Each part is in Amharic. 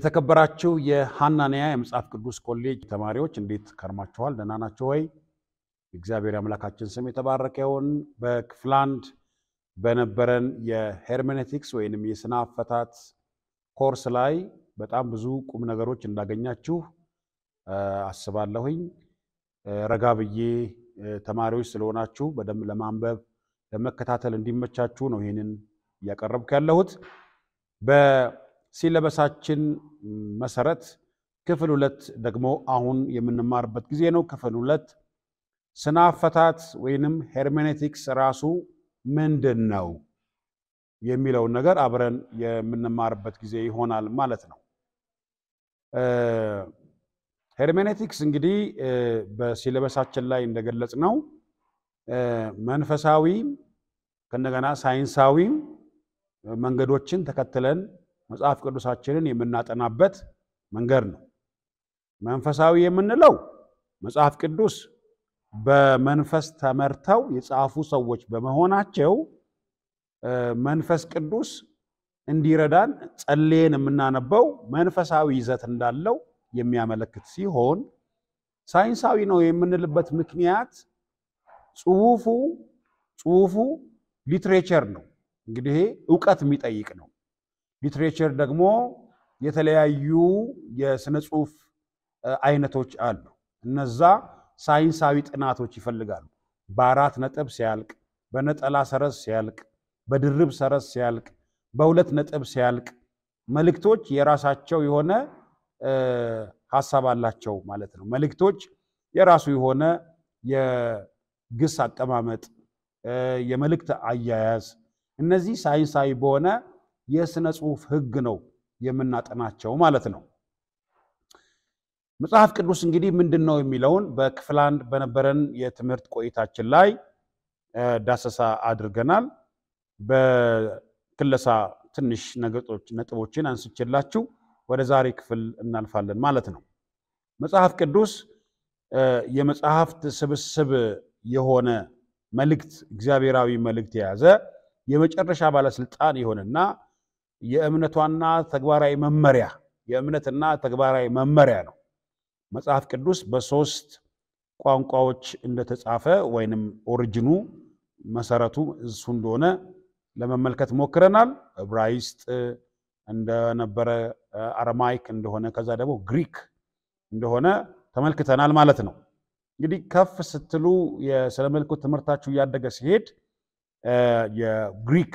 የተከበራችሁ የሐናንያ የመጽሐፍ ቅዱስ ኮሌጅ ተማሪዎች እንዴት ከርማችኋል? ደህና ናችሁ ወይ? እግዚአብሔር አምላካችን ስም የተባረከ ይሁን። በክፍል አንድ በነበረን የሄርሜኔቲክስ ወይንም የስነ አፈታት ኮርስ ላይ በጣም ብዙ ቁም ነገሮች እንዳገኛችሁ አስባለሁኝ። ረጋ ብዬ ተማሪዎች ስለሆናችሁ በደንብ ለማንበብ ለመከታተል እንዲመቻችሁ ነው ይህንን እያቀረብኩ ያለሁት። በሲለበሳችን መሰረት ክፍል ሁለት ደግሞ አሁን የምንማርበት ጊዜ ነው። ክፍል ሁለት ስነ አፈታት ወይንም ሄርሜኔቲክስ ራሱ ምንድን ነው የሚለውን ነገር አብረን የምንማርበት ጊዜ ይሆናል ማለት ነው። ሄርሜኔቲክስ እንግዲህ በሲለበሳችን ላይ እንደገለጽ ነው መንፈሳዊ ከእንደገና ሳይንሳዊ መንገዶችን ተከትለን መጽሐፍ ቅዱሳችንን የምናጠናበት መንገድ ነው። መንፈሳዊ የምንለው መጽሐፍ ቅዱስ በመንፈስ ተመርተው የጻፉ ሰዎች በመሆናቸው መንፈስ ቅዱስ እንዲረዳን ጸልየን የምናነበው መንፈሳዊ ይዘት እንዳለው የሚያመለክት ሲሆን ሳይንሳዊ ነው የምንልበት ምክንያት ጽሁፉ ጽሁፉ ሊትሬቸር ነው። እንግዲህ እውቀት የሚጠይቅ ነው። ሊትሬቸር ደግሞ የተለያዩ የስነ ጽሁፍ አይነቶች አሉ። እነዛ ሳይንሳዊ ጥናቶች ይፈልጋሉ። በአራት ነጥብ ሲያልቅ፣ በነጠላ ሰረዝ ሲያልቅ፣ በድርብ ሰረዝ ሲያልቅ፣ በሁለት ነጥብ ሲያልቅ መልእክቶች የራሳቸው የሆነ ሀሳብ አላቸው ማለት ነው። መልእክቶች የራሱ የሆነ የግስ አቀማመጥ፣ የመልእክት አያያዝ እነዚህ ሳይንሳዊ በሆነ የሥነ ጽሑፍ ሕግ ነው የምናጠናቸው ማለት ነው። መጽሐፍ ቅዱስ እንግዲህ ምንድን ነው የሚለውን በክፍል አንድ በነበረን የትምህርት ቆይታችን ላይ ዳሰሳ አድርገናል። በክለሳ ትንሽ ነጥቦችን አንስችላችሁ ወደ ዛሬ ክፍል እናልፋለን ማለት ነው። መጽሐፍ ቅዱስ የመጽሐፍት ስብስብ የሆነ መልእክት፣ እግዚአብሔራዊ መልእክት የያዘ የመጨረሻ ባለስልጣን የሆነና የእምነቷና ተግባራዊ መመሪያ የእምነትና ተግባራዊ መመሪያ ነው። መጽሐፍ ቅዱስ በሶስት ቋንቋዎች እንደተጻፈ ወይንም ኦሪጅኑ መሰረቱ እሱ እንደሆነ ለመመልከት ሞክረናል። ዕብራይስጥ እንደነበረ፣ አረማይክ እንደሆነ፣ ከዛ ደግሞ ግሪክ እንደሆነ ተመልክተናል ማለት ነው። እንግዲህ ከፍ ስትሉ ስለ መለኮት ትምህርታችሁ እያደገ ሲሄድ የግሪክ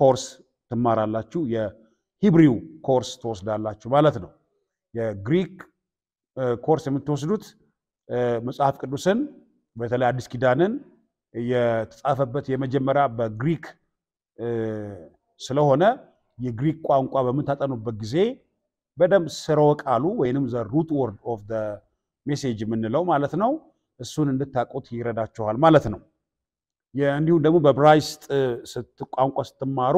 ኮርስ ትማራላችሁ። የሂብሪው ኮርስ ትወስዳላችሁ ማለት ነው። የግሪክ ኮርስ የምትወስዱት መጽሐፍ ቅዱስን በተለይ አዲስ ኪዳንን የተጻፈበት የመጀመሪያ በግሪክ ስለሆነ የግሪክ ቋንቋ በምታጠኑበት ጊዜ በደንብ ስርወ ቃሉ ወይንም ዘ ሩት ወርድ ኦፍ ዘ ሜሴጅ የምንለው ማለት ነው እሱን እንድታውቁት ይረዳችኋል ማለት ነው። እንዲሁም ደግሞ በብራይስጥ ቋንቋ ስትማሩ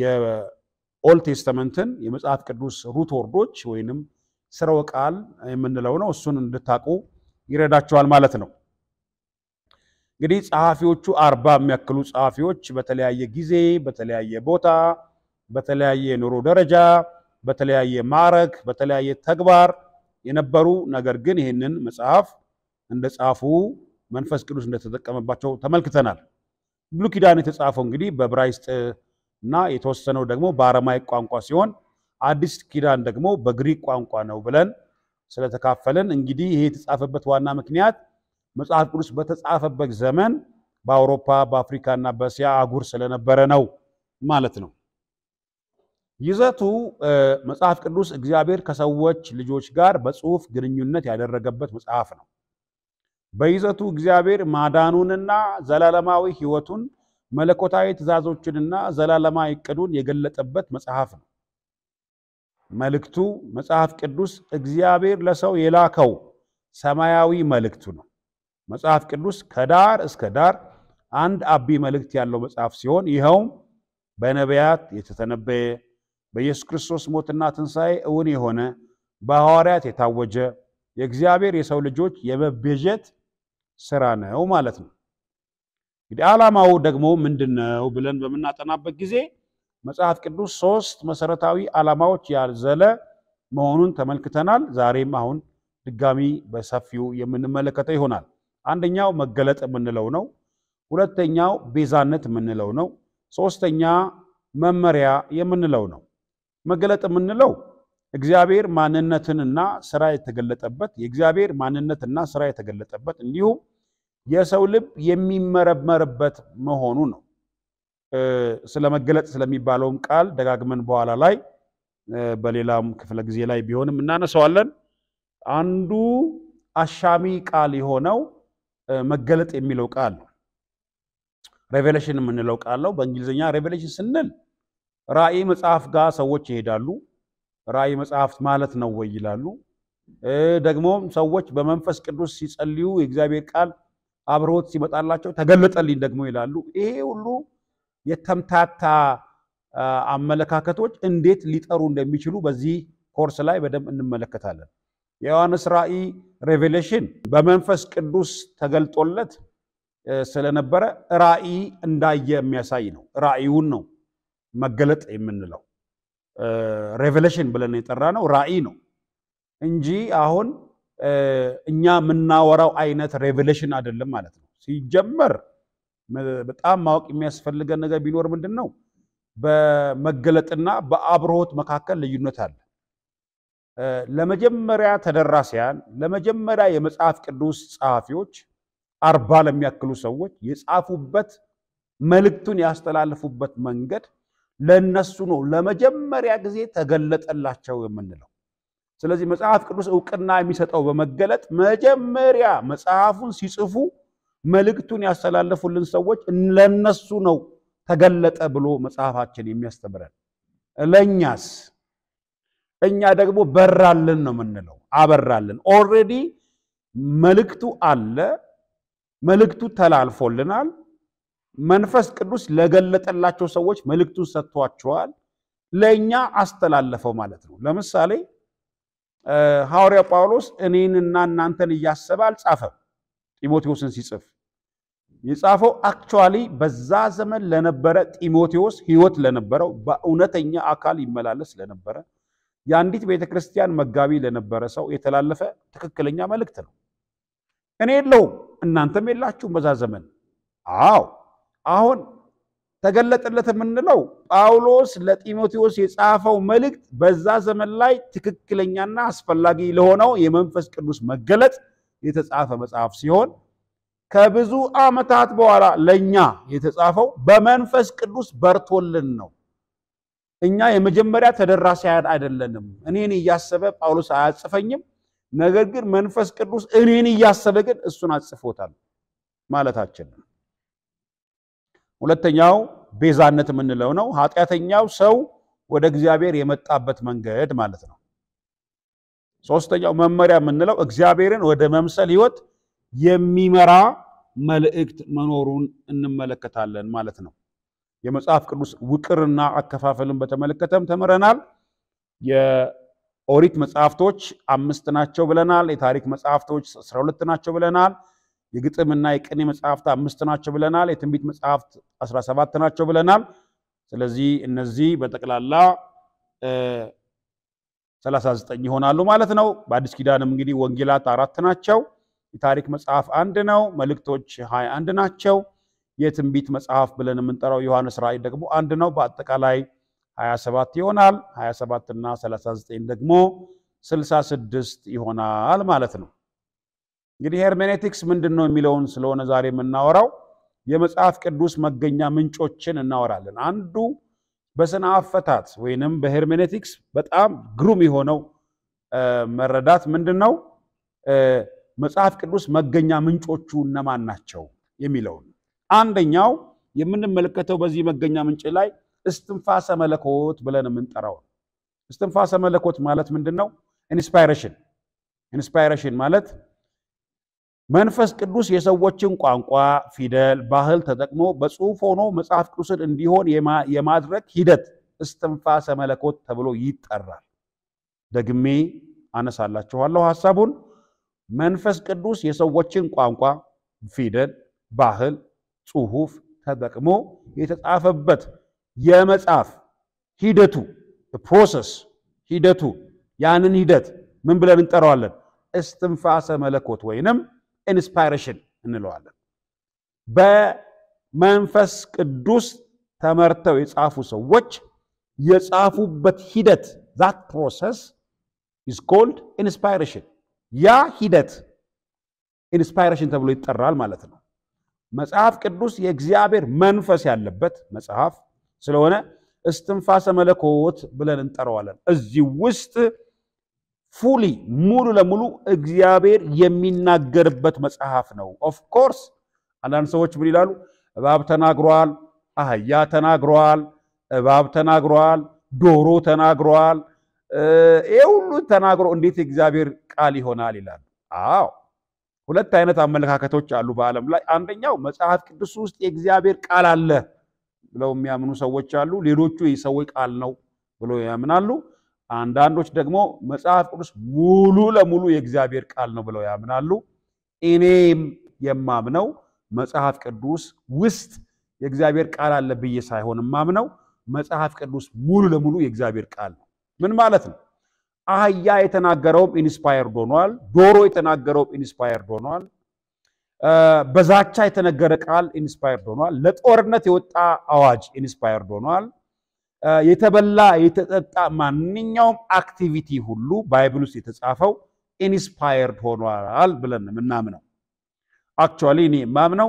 የኦልድ ቴስተመንትን የመጽሐፍ ቅዱስ ሩት ወርዶች ወይንም ስርወ ቃል የምንለው ነው። እሱን እንድታቁ ይረዳቸዋል ማለት ነው። እንግዲህ ጸሐፊዎቹ አርባ የሚያክሉ ጸሐፊዎች በተለያየ ጊዜ በተለያየ ቦታ በተለያየ የኑሮ ደረጃ በተለያየ ማዕረግ በተለያየ ተግባር የነበሩ ነገር ግን ይህንን መጽሐፍ እንደ ጻፉ መንፈስ ቅዱስ እንደተጠቀመባቸው ተመልክተናል። ብሉይ ኪዳን የተጻፈው እንግዲህ በዕብራይስጥ እና የተወሰነው ደግሞ በአረማይክ ቋንቋ ሲሆን አዲስ ኪዳን ደግሞ በግሪክ ቋንቋ ነው ብለን ስለተካፈለን እንግዲህ ይሄ የተጻፈበት ዋና ምክንያት መጽሐፍ ቅዱስ በተጻፈበት ዘመን በአውሮፓ በአፍሪካ እና በእስያ አህጉር ስለነበረ ነው ማለት ነው። ይዘቱ መጽሐፍ ቅዱስ እግዚአብሔር ከሰዎች ልጆች ጋር በጽሁፍ ግንኙነት ያደረገበት መጽሐፍ ነው። በይዘቱ እግዚአብሔር ማዳኑንና ዘላለማዊ ሕይወቱን መለኮታዊ ትእዛዞችንና ዘላለማዊ እቅዱን የገለጠበት መጽሐፍ ነው። መልእክቱ መጽሐፍ ቅዱስ እግዚአብሔር ለሰው የላከው ሰማያዊ መልእክቱ ነው። መጽሐፍ ቅዱስ ከዳር እስከ ዳር አንድ አቢ መልእክት ያለው መጽሐፍ ሲሆን ይኸውም በነቢያት የተተነበየ በኢየሱስ ክርስቶስ ሞትና ትንሣኤ እውን የሆነ በሐዋርያት የታወጀ የእግዚአብሔር የሰው ልጆች የመቤዠት ስራ ነው ማለት ነው። እንግዲህ ዓላማው ደግሞ ምንድን ነው ብለን በምናጠናበት ጊዜ መጽሐፍ ቅዱስ ሶስት መሰረታዊ ዓላማዎች ያዘለ መሆኑን ተመልክተናል። ዛሬም አሁን ድጋሚ በሰፊው የምንመለከተው ይሆናል። አንደኛው መገለጥ የምንለው ነው። ሁለተኛው ቤዛነት የምንለው ነው። ሶስተኛ መመሪያ የምንለው ነው። መገለጥ የምንለው እግዚአብሔር ማንነትንና ስራ የተገለጠበት የእግዚአብሔር ማንነትና ስራ የተገለጠበት እንዲሁም የሰው ልብ የሚመረመርበት መሆኑ ነው። ስለ መገለጥ ስለሚባለውም ቃል ደጋግመን በኋላ ላይ በሌላም ክፍለ ጊዜ ላይ ቢሆንም እናነሰዋለን። አንዱ አሻሚ ቃል የሆነው መገለጥ የሚለው ቃል ነው። ሬቬሌሽን የምንለው ቃል ነው። በእንግሊዝኛ ሬቬሌሽን ስንል ራእይ መጽሐፍ ጋር ሰዎች ይሄዳሉ። ራእይ መጽሐፍት ማለት ነው ወይ ይላሉ። ደግሞ ሰዎች በመንፈስ ቅዱስ ሲጸልዩ የእግዚአብሔር ቃል አብሮት ሲመጣላቸው ተገለጠልኝ ደግሞ ይላሉ። ይሄ ሁሉ የተምታታ አመለካከቶች እንዴት ሊጠሩ እንደሚችሉ በዚህ ኮርስ ላይ በደንብ እንመለከታለን። የዮሐንስ ራእይ ሬቬሌሽን በመንፈስ ቅዱስ ተገልጦለት ስለነበረ ራእይ እንዳየ የሚያሳይ ነው። ራእዩን ነው መገለጥ የምንለው። ሬቬሌሽን ብለን የጠራ ነው ራእይ ነው እንጂ አሁን እኛ የምናወራው አይነት ሬቨሌሽን አይደለም ማለት ነው። ሲጀመር በጣም ማወቅ የሚያስፈልገን ነገር ቢኖር ምንድን ነው፣ በመገለጥና በአብርሆት መካከል ልዩነት አለ። ለመጀመሪያ ተደራሲያን፣ ለመጀመሪያ የመጽሐፍ ቅዱስ ጸሐፊዎች አርባ ለሚያክሉ ሰዎች የጻፉበት መልእክቱን ያስተላለፉበት መንገድ ለእነሱ ነው ለመጀመሪያ ጊዜ ተገለጠላቸው የምንለው ስለዚህ መጽሐፍ ቅዱስ እውቅና የሚሰጠው በመገለጥ መጀመሪያ መጽሐፉን ሲጽፉ መልእክቱን ያስተላለፉልን ሰዎች ለነሱ ነው ተገለጠ ብሎ መጽሐፋችን የሚያስተምረን። ለእኛስ እኛ ደግሞ በራልን ነው የምንለው። አበራልን። ኦልሬዲ መልእክቱ አለ። መልእክቱ ተላልፎልናል። መንፈስ ቅዱስ ለገለጠላቸው ሰዎች መልእክቱን ሰጥቷቸዋል። ለእኛ አስተላለፈው ማለት ነው። ለምሳሌ ሐዋርያው ጳውሎስ እኔንና እናንተን እያሰበ አልጻፈም። ጢሞቴዎስን ሲጽፍ የጻፈው አክቹዋሊ በዛ ዘመን ለነበረ ጢሞቴዎስ ህይወት ለነበረው በእውነተኛ አካል ይመላለስ ለነበረ የአንዲት ቤተ ክርስቲያን መጋቢ ለነበረ ሰው የተላለፈ ትክክለኛ መልእክት ነው። እኔ የለውም እናንተም የላችሁም በዛ ዘመን። አዎ አሁን ተገለጠለት የምንለው ጳውሎስ ለጢሞቴዎስ የጻፈው መልእክት በዛ ዘመን ላይ ትክክለኛና አስፈላጊ ለሆነው የመንፈስ ቅዱስ መገለጥ የተጻፈ መጽሐፍ ሲሆን ከብዙ ዓመታት በኋላ ለእኛ የተጻፈው በመንፈስ ቅዱስ በርቶልን ነው። እኛ የመጀመሪያ ተደራሲ አይደለንም። እኔን እያሰበ ጳውሎስ አያጽፈኝም። ነገር ግን መንፈስ ቅዱስ እኔን እያሰበ ግን እሱን አጽፎታል ማለታችን ነው። ሁለተኛው ቤዛነት የምንለው ነው። ኃጢአተኛው ሰው ወደ እግዚአብሔር የመጣበት መንገድ ማለት ነው። ሶስተኛው መመሪያ የምንለው እግዚአብሔርን ወደ መምሰል ህይወት የሚመራ መልእክት መኖሩን እንመለከታለን ማለት ነው። የመጽሐፍ ቅዱስ ውቅርና አከፋፈልን በተመለከተም ተምረናል። የኦሪት መጽሐፍቶች አምስት ናቸው ብለናል። የታሪክ መጽሐፍቶች አስራ ሁለት ናቸው ብለናል። የግጥምና የቅኔ መጽሐፍት አምስት ናቸው ብለናል። የትንቢት መጽሐፍት 17 ናቸው ብለናል። ስለዚህ እነዚህ በጠቅላላ 39 ይሆናሉ ማለት ነው። በአዲስ ኪዳንም እንግዲህ ወንጌላት አራት ናቸው። የታሪክ መጽሐፍ አንድ ነው። መልእክቶች 21 ናቸው። የትንቢት መጽሐፍ ብለን የምንጠራው ዮሐንስ ራእይ ደግሞ አንድ ነው። በአጠቃላይ 27 ይሆናል። 27 እና 39 ደግሞ 66 ይሆናል ማለት ነው። እንግዲህ ሄርሜኔቲክስ ምንድን ነው የሚለውን ስለሆነ ዛሬ የምናወራው የመጽሐፍ ቅዱስ መገኛ ምንጮችን እናወራለን። አንዱ በስነ አፈታት ወይንም በሄርሜኔቲክስ በጣም ግሩም የሆነው መረዳት ምንድን ነው መጽሐፍ ቅዱስ መገኛ ምንጮቹ እነማን ናቸው የሚለውን አንደኛው የምንመለከተው በዚህ መገኛ ምንጭ ላይ እስትንፋሰ መለኮት ብለን የምንጠራው እስትንፋሰ መለኮት ማለት ምንድን ነው? ኢንስፓይሬሽን ኢንስፓይሬሽን ማለት መንፈስ ቅዱስ የሰዎችን ቋንቋ፣ ፊደል፣ ባህል ተጠቅሞ በጽሑፍ ሆኖ መጽሐፍ ቅዱስን እንዲሆን የማድረግ ሂደት እስትንፋሰ መለኮት ተብሎ ይጠራል። ደግሜ አነሳላችኋለሁ ሐሳቡን። መንፈስ ቅዱስ የሰዎችን ቋንቋ፣ ፊደል፣ ባህል፣ ጽሑፍ ተጠቅሞ የተጻፈበት የመጽሐፍ ሂደቱ ፕሮሰስ ሂደቱ ያንን ሂደት ምን ብለን እንጠራዋለን? እስትንፋሰ መለኮት ወይንም ኢንስፓይሬሽን እንለዋለን። በመንፈስ ቅዱስ ተመርተው የጻፉ ሰዎች የጻፉበት ሂደት ዛት ፕሮሰስ ኢዝ ኮልድ ኢንስፓይሬሽን። ያ ሂደት ኢንስፓይሬሽን ተብሎ ይጠራል ማለት ነው። መጽሐፍ ቅዱስ የእግዚአብሔር መንፈስ ያለበት መጽሐፍ ስለሆነ እስትንፋሰ መለኮት ብለን እንጠራዋለን። እዚህ ውስጥ ፉሊ ሙሉ ለሙሉ እግዚአብሔር የሚናገርበት መጽሐፍ ነው። ኦፍኮርስ አንዳንድ ሰዎች ምን ይላሉ? እባብ ተናግሯል፣ አህያ ተናግሯል፣ እባብ ተናግሯል፣ ዶሮ ተናግሯል፣ ይህ ሁሉ ተናግሮ እንዴት የእግዚአብሔር ቃል ይሆናል ይላሉ። አዎ ሁለት አይነት አመለካከቶች አሉ በዓለም ላይ። አንደኛው መጽሐፍ ቅዱስ ውስጥ የእግዚአብሔር ቃል አለ ብለው የሚያምኑ ሰዎች አሉ። ሌሎቹ የሰዎች ቃል ነው ብለው ያምናሉ። አንዳንዶች ደግሞ መጽሐፍ ቅዱስ ሙሉ ለሙሉ የእግዚአብሔር ቃል ነው ብለው ያምናሉ። እኔም የማምነው መጽሐፍ ቅዱስ ውስጥ የእግዚአብሔር ቃል አለ ብዬ ሳይሆን የማምነው መጽሐፍ ቅዱስ ሙሉ ለሙሉ የእግዚአብሔር ቃል ነው። ምን ማለት ነው? አህያ የተናገረውም ኢንስፓየርድ ሆኗል። ዶሮ የተናገረውም ኢንስፓየርድ ሆኗል። በዛቻ የተነገረ ቃል ኢንስፓየርድ ሆኗል። ለጦርነት የወጣ አዋጅ ኢንስፓየርድ ሆኗል። የተበላ የተጠጣ ማንኛውም አክቲቪቲ ሁሉ ባይብል ውስጥ የተጻፈው ኢንስፓየርድ ሆኗል ብለን የምናምነው አክቹዋሊ እኔ የማምነው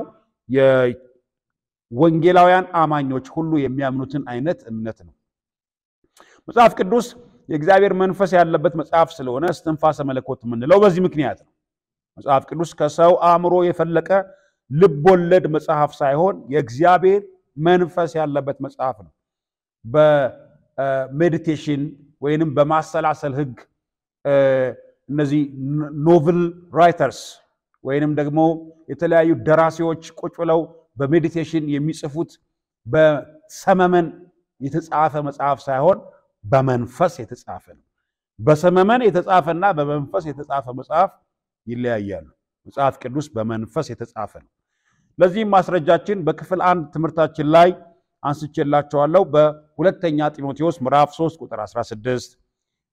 የወንጌላውያን አማኞች ሁሉ የሚያምኑትን አይነት እምነት ነው። መጽሐፍ ቅዱስ የእግዚአብሔር መንፈስ ያለበት መጽሐፍ ስለሆነ እስትንፋሰ መለኮት የምንለው በዚህ ምክንያት ነው። መጽሐፍ ቅዱስ ከሰው አእምሮ የፈለቀ ልብ ወለድ መጽሐፍ ሳይሆን የእግዚአብሔር መንፈስ ያለበት መጽሐፍ ነው። በሜዲቴሽን ወይንም በማሰላሰል ህግ እነዚህ ኖቭል ራይተርስ ወይንም ደግሞ የተለያዩ ደራሲዎች ቁጭ ብለው በሜዲቴሽን የሚጽፉት በሰመመን የተጻፈ መጽሐፍ ሳይሆን በመንፈስ የተጻፈ ነው። በሰመመን የተጻፈና በመንፈስ የተጻፈ መጽሐፍ ይለያያሉ። መጽሐፍ ቅዱስ በመንፈስ የተጻፈ ነው። ለዚህም ማስረጃችን በክፍል አንድ ትምህርታችን ላይ አንስቼላቸዋለሁ በሁለተኛ ጢሞቴዎስ ምዕራፍ 3 ቁጥር 16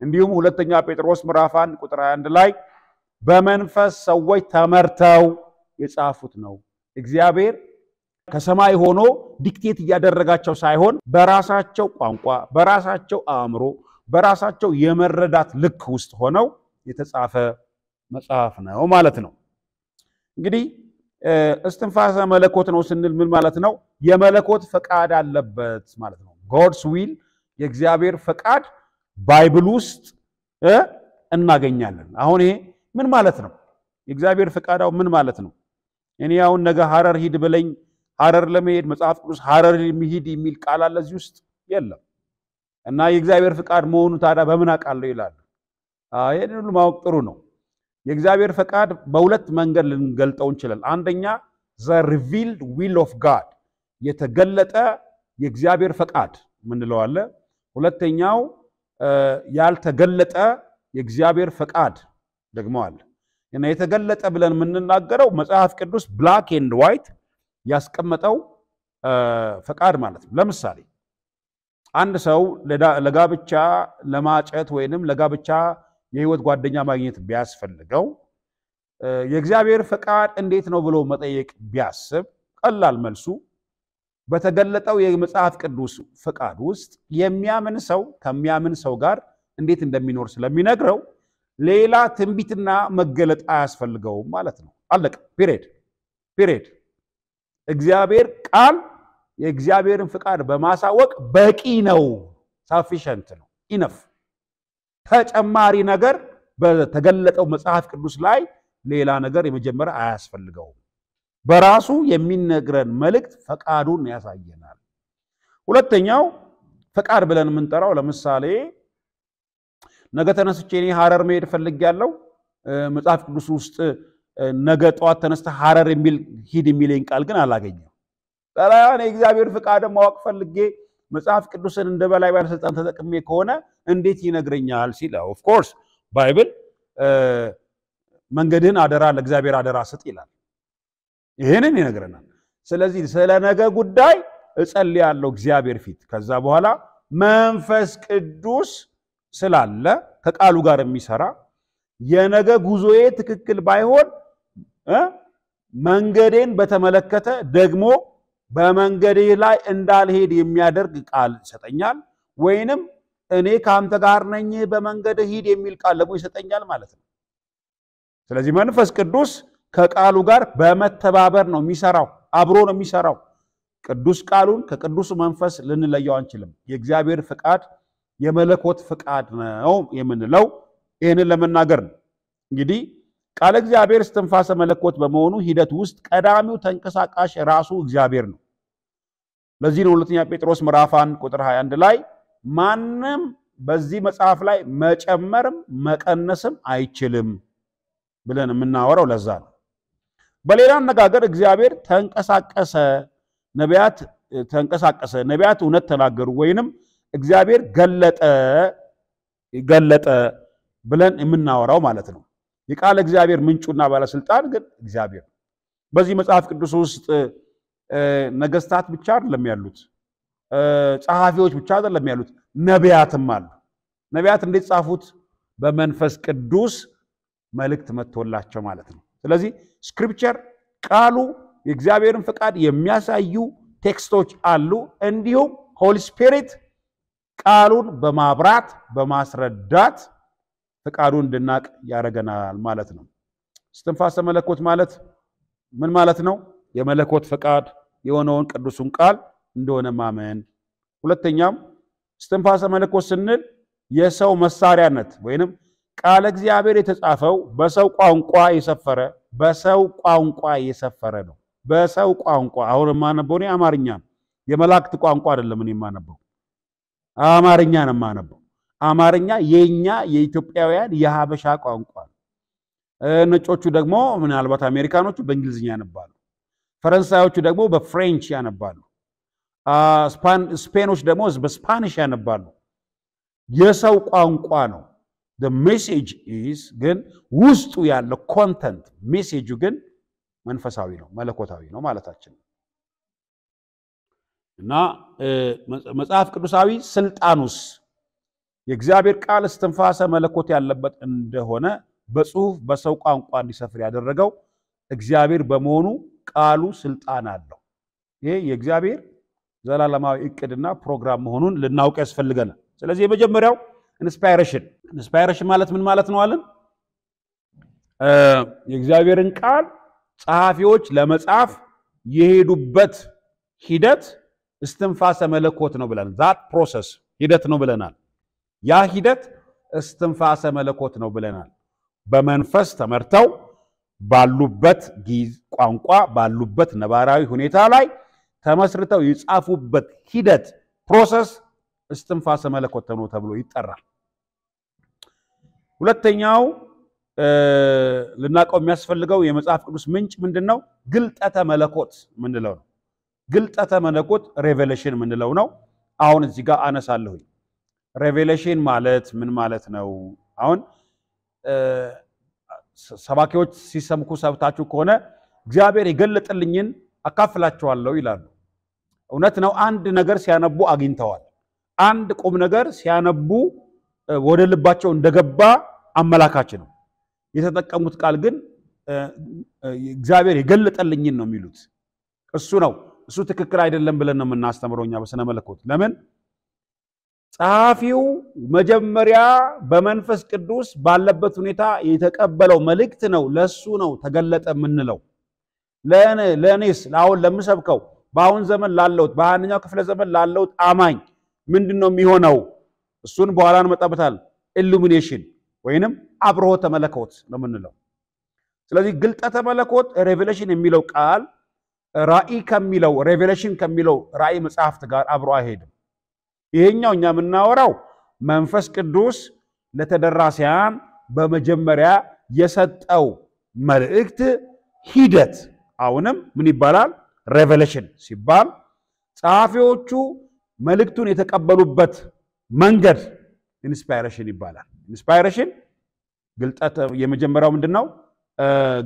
እንዲሁም ሁለተኛ ጴጥሮስ ምዕራፍ 1 ቁጥር 21 ላይ በመንፈስ ሰዎች ተመርተው የጻፉት ነው። እግዚአብሔር ከሰማይ ሆኖ ዲክቴት እያደረጋቸው ሳይሆን በራሳቸው ቋንቋ፣ በራሳቸው አእምሮ፣ በራሳቸው የመረዳት ልክ ውስጥ ሆነው የተጻፈ መጽሐፍ ነው ማለት ነው። እንግዲህ እስትንፋሰ መለኮት ነው ስንል ምን ማለት ነው? የመለኮት ፈቃድ አለበት ማለት ነው። ጎድስ ዊል የእግዚአብሔር ፈቃድ ባይብል ውስጥ እናገኛለን። አሁን ይሄ ምን ማለት ነው? የእግዚአብሔር አሁን ምን ማለት ነው? እኔ አሁን ነገ ሀረር ሂድ ብለኝ ሀረር ለመሄድ መጽሐፍ ቅዱስ ሀረር የሚሂድ የሚል ቃል አለ እዚህ ውስጥ የለም። እና የእግዚአብሔር ፈቃድ መሆኑ ታዲያ በምን አውቃለሁ ይላሉ። ይህን ሁሉ ማወቅ ጥሩ ነው። የእግዚአብሔር ፈቃድ በሁለት መንገድ ልንገልጠው እንችላለን። አንደኛ ዘ ሪቪልድ ዊል ኦፍ ጋድ የተገለጠ የእግዚአብሔር ፈቃድ ምንለው አለ። ሁለተኛው ያልተገለጠ የእግዚአብሔር ፈቃድ ደግሞ አለ እና የተገለጠ ብለን የምንናገረው መጽሐፍ ቅዱስ ብላክ ኤንድ ዋይት ያስቀመጠው ፈቃድ ማለት ነው። ለምሳሌ አንድ ሰው ለጋብቻ ለማጨት ወይንም ለጋብቻ የህይወት ጓደኛ ማግኘት ቢያስፈልገው የእግዚአብሔር ፈቃድ እንዴት ነው ብሎ መጠየቅ ቢያስብ ቀላል መልሱ በተገለጠው የመጽሐፍ ቅዱስ ፍቃድ ውስጥ የሚያምን ሰው ከሚያምን ሰው ጋር እንዴት እንደሚኖር ስለሚነግረው ሌላ ትንቢትና መገለጥ አያስፈልገውም ማለት ነው። አለቀ። ፒሬድ ፒሬድ። እግዚአብሔር ቃል የእግዚአብሔርን ፍቃድ በማሳወቅ በቂ ነው፣ ሳፊሸንት ነው፣ ኢነፍ። ተጨማሪ ነገር በተገለጠው መጽሐፍ ቅዱስ ላይ ሌላ ነገር የመጀመሪያ አያስፈልገውም። በራሱ የሚነግረን መልእክት ፈቃዱን ያሳየናል። ሁለተኛው ፈቃድ ብለን የምንጠራው ለምሳሌ ነገ ተነስቼ እኔ ሀረር መሄድ ፈልጌያለሁ፣ መጽሐፍ ቅዱስ ውስጥ ነገ ጠዋት ተነስተህ ሀረር የሚል ሂድ የሚለኝ ቃል ግን አላገኘም። ጠላያን የእግዚአብሔር ፍቃድ ማወቅ ፈልጌ መጽሐፍ ቅዱስን እንደ በላይ ባለስልጣን ተጠቅሜ ከሆነ እንዴት ይነግረኛል? ሲል ኦፍኮርስ ባይብል መንገድህን አደራ ለእግዚአብሔር አደራ ስጥ ይላል። ይህንን ይነግረናል። ስለዚህ ስለ ነገ ጉዳይ እጸልያለሁ እግዚአብሔር ፊት። ከዛ በኋላ መንፈስ ቅዱስ ስላለ ከቃሉ ጋር የሚሰራ የነገ ጉዞዬ ትክክል ባይሆን መንገዴን በተመለከተ ደግሞ በመንገዴ ላይ እንዳልሄድ የሚያደርግ ቃል ይሰጠኛል። ወይንም እኔ ከአንተ ጋር ነኝ በመንገድ ሂድ የሚል ቃል ደግሞ ይሰጠኛል ማለት ነው። ስለዚህ መንፈስ ቅዱስ ከቃሉ ጋር በመተባበር ነው የሚሰራው፣ አብሮ ነው የሚሰራው። ቅዱስ ቃሉን ከቅዱስ መንፈስ ልንለየው አንችልም። የእግዚአብሔር ፍቃድ የመለኮት ፍቃድ ነው የምንለው ይህንን ለመናገር ነው። እንግዲህ ቃለ እግዚአብሔር እስትንፋሰ መለኮት በመሆኑ ሂደት ውስጥ ቀዳሚው ተንቀሳቃሽ ራሱ እግዚአብሔር ነው። ለዚህ ነው ሁለተኛ ጴጥሮስ ምዕራፍ 1 ቁጥር 21 ላይ ማንም በዚህ መጽሐፍ ላይ መጨመርም መቀነስም አይችልም ብለን የምናወራው ለዛ ነው። በሌላ አነጋገር እግዚአብሔር ተንቀሳቀሰ፣ ነቢያት ተንቀሳቀሰ፣ ነቢያት እውነት ተናገሩ፣ ወይንም እግዚአብሔር ገለጠ ገለጠ ብለን የምናወራው ማለት ነው። የቃለ እግዚአብሔር ምንጩና ባለስልጣን ግን እግዚአብሔር። በዚህ መጽሐፍ ቅዱስ ውስጥ ነገስታት ብቻ አይደለም ያሉት፣ ጸሐፊዎች ብቻ አይደለም ያሉት፣ ነቢያትም አሉ። ነቢያት እንዴት ጻፉት? በመንፈስ ቅዱስ መልእክት መጥቶላቸው ማለት ነው። ስለዚህ ስክሪፕቸር ቃሉ የእግዚአብሔርን ፈቃድ የሚያሳዩ ቴክስቶች አሉ። እንዲሁም ሆሊ ስፒሪት ቃሉን በማብራት በማስረዳት ፈቃዱን እንድናቅ ያደርገናል ማለት ነው። እስትንፋሰ መለኮት ማለት ምን ማለት ነው? የመለኮት ፈቃድ የሆነውን ቅዱሱን ቃል እንደሆነ ማመን። ሁለተኛም እስትንፋሰ መለኮት ስንል የሰው መሳሪያነት ወይንም ቃለ እግዚአብሔር የተጻፈው በሰው ቋንቋ የሰፈረ በሰው ቋንቋ የሰፈረ ነው። በሰው ቋንቋ አሁን የማነበው እኔ አማርኛ የመላእክት ቋንቋ አይደለም። እኔ የማነበው አማርኛ ነው የማነበው። አማርኛ የኛ የኢትዮጵያውያን የሀበሻ ቋንቋ ነው። ነጮቹ ደግሞ ምናልባት አሜሪካኖቹ በእንግሊዝኛ ያነባሉ። ፈረንሳዮቹ ደግሞ በፍሬንች ያነባሉ። ስፔኖች ደግሞ በስፓኒሽ ያነባሉ። የሰው ቋንቋ ነው። ሜሴጅ ኢዝ ግን ውስጡ ያለው ኮንተንት ሜሴጁ ግን መንፈሳዊ ነው፣ መለኮታዊ ነው ማለታችን ነው። እና መጽሐፍ ቅዱሳዊ ስልጣኑስ የእግዚአብሔር ቃል እስትንፋሰ መለኮት ያለበት እንደሆነ በጽሁፍ በሰው ቋንቋ እንዲሰፍር ያደረገው እግዚአብሔር በመሆኑ ቃሉ ስልጣን አለው። ይህ የእግዚአብሔር ዘላለማዊ እቅድና ፕሮግራም መሆኑን ልናውቅ ያስፈልገናል። ስለዚህ የመጀመሪያው ኢንስፓይሬሽን ኢንስፓይሬሽን ማለት ምን ማለት ነው አለን? የእግዚአብሔርን ቃል ጸሐፊዎች ለመጻፍ የሄዱበት ሂደት እስትንፋሰ መለኮት ነው ብለናል። ዛት ፕሮሰስ ሂደት ነው ብለናል። ያ ሂደት እስትንፋሰ መለኮት ነው ብለናል። በመንፈስ ተመርተው ባሉበት ቋንቋ ባሉበት ነባራዊ ሁኔታ ላይ ተመስርተው የጻፉበት ሂደት ፕሮሰስ እስትንፋሰ መለኮት ተብሎ ይጠራል። ሁለተኛው ልናውቀው የሚያስፈልገው የመጽሐፍ ቅዱስ ምንጭ ምንድን ነው? ግልጠተ መለኮት ምንለው ነው። ግልጠተ መለኮት ሬቬሌሽን ምንለው ነው። አሁን እዚህ ጋር አነሳለሁኝ። ሬቬሌሽን ማለት ምን ማለት ነው? አሁን ሰባኪዎች ሲሰምኩ ሰብታችሁ ከሆነ እግዚአብሔር የገለጠልኝን አካፍላችኋለሁ ይላሉ። እውነት ነው። አንድ ነገር ሲያነቡ አግኝተዋል። አንድ ቁም ነገር ሲያነቡ ወደ ልባቸው እንደገባ አመላካች ነው። የተጠቀሙት ቃል ግን እግዚአብሔር የገለጠልኝን ነው የሚሉት። እሱ ነው እሱ ትክክል አይደለም ብለን ነው የምናስተምረው እኛ በስነ መለኮት። ለምን ጸሐፊው መጀመሪያ በመንፈስ ቅዱስ ባለበት ሁኔታ የተቀበለው መልእክት ነው። ለሱ ነው ተገለጠ የምንለው። ለእኔስ አሁን ለምሰብከው በአሁን ዘመን ላለውት በአንደኛው ክፍለ ዘመን ላለውት አማኝ ምንድን ነው የሚሆነው? እሱን በኋላ እንመጣበታል። ኢሉሚኔሽን ወይንም አብርሆተ መለኮት ነው የምንለው። ስለዚህ ግልጠተ መለኮት ሬቬሌሽን የሚለው ቃል ራእይ ከሚለው ሬቬሌሽን ከሚለው ራእይ መጽሐፍት ጋር አብሮ አይሄድም። ይሄኛው እኛ የምናወራው መንፈስ ቅዱስ ለተደራሲያን በመጀመሪያ የሰጠው መልእክት ሂደት አሁንም ምን ይባላል? ሬቨሌሽን ሲባል ጸሐፊዎቹ መልእክቱን የተቀበሉበት መንገድ ኢንስፓይሬሽን ይባላል። ኢንስፓይሬሽን ግልጠተ የመጀመሪያው ምንድን ነው?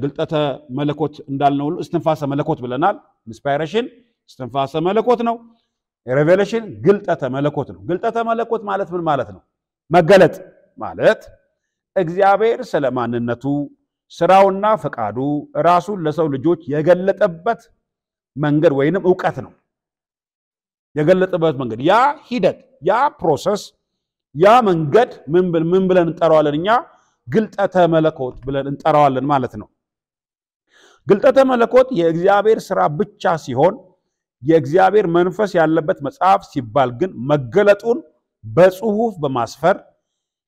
ግልጠተ መለኮት እንዳልነው ሁሉ እስትንፋሰ መለኮት ብለናል። ኢንስፓይሬሽን እስትንፋሰ መለኮት ነው። ሬቬሌሽን ግልጠተ መለኮት ነው። ግልጠተ መለኮት ማለት ምን ማለት ነው? መገለጥ ማለት እግዚአብሔር ስለ ማንነቱ ስራውና ፈቃዱ ራሱን ለሰው ልጆች የገለጠበት መንገድ ወይንም እውቀት ነው። የገለጠበት መንገድ ያ ሂደት ያ ፕሮሰስ ያ መንገድ ምን ብለን እንጠራዋለን? እኛ ግልጠተ መለኮት ብለን እንጠራዋለን ማለት ነው። ግልጠተ መለኮት የእግዚአብሔር ስራ ብቻ ሲሆን የእግዚአብሔር መንፈስ ያለበት መጽሐፍ ሲባል ግን መገለጡን በጽሁፍ በማስፈር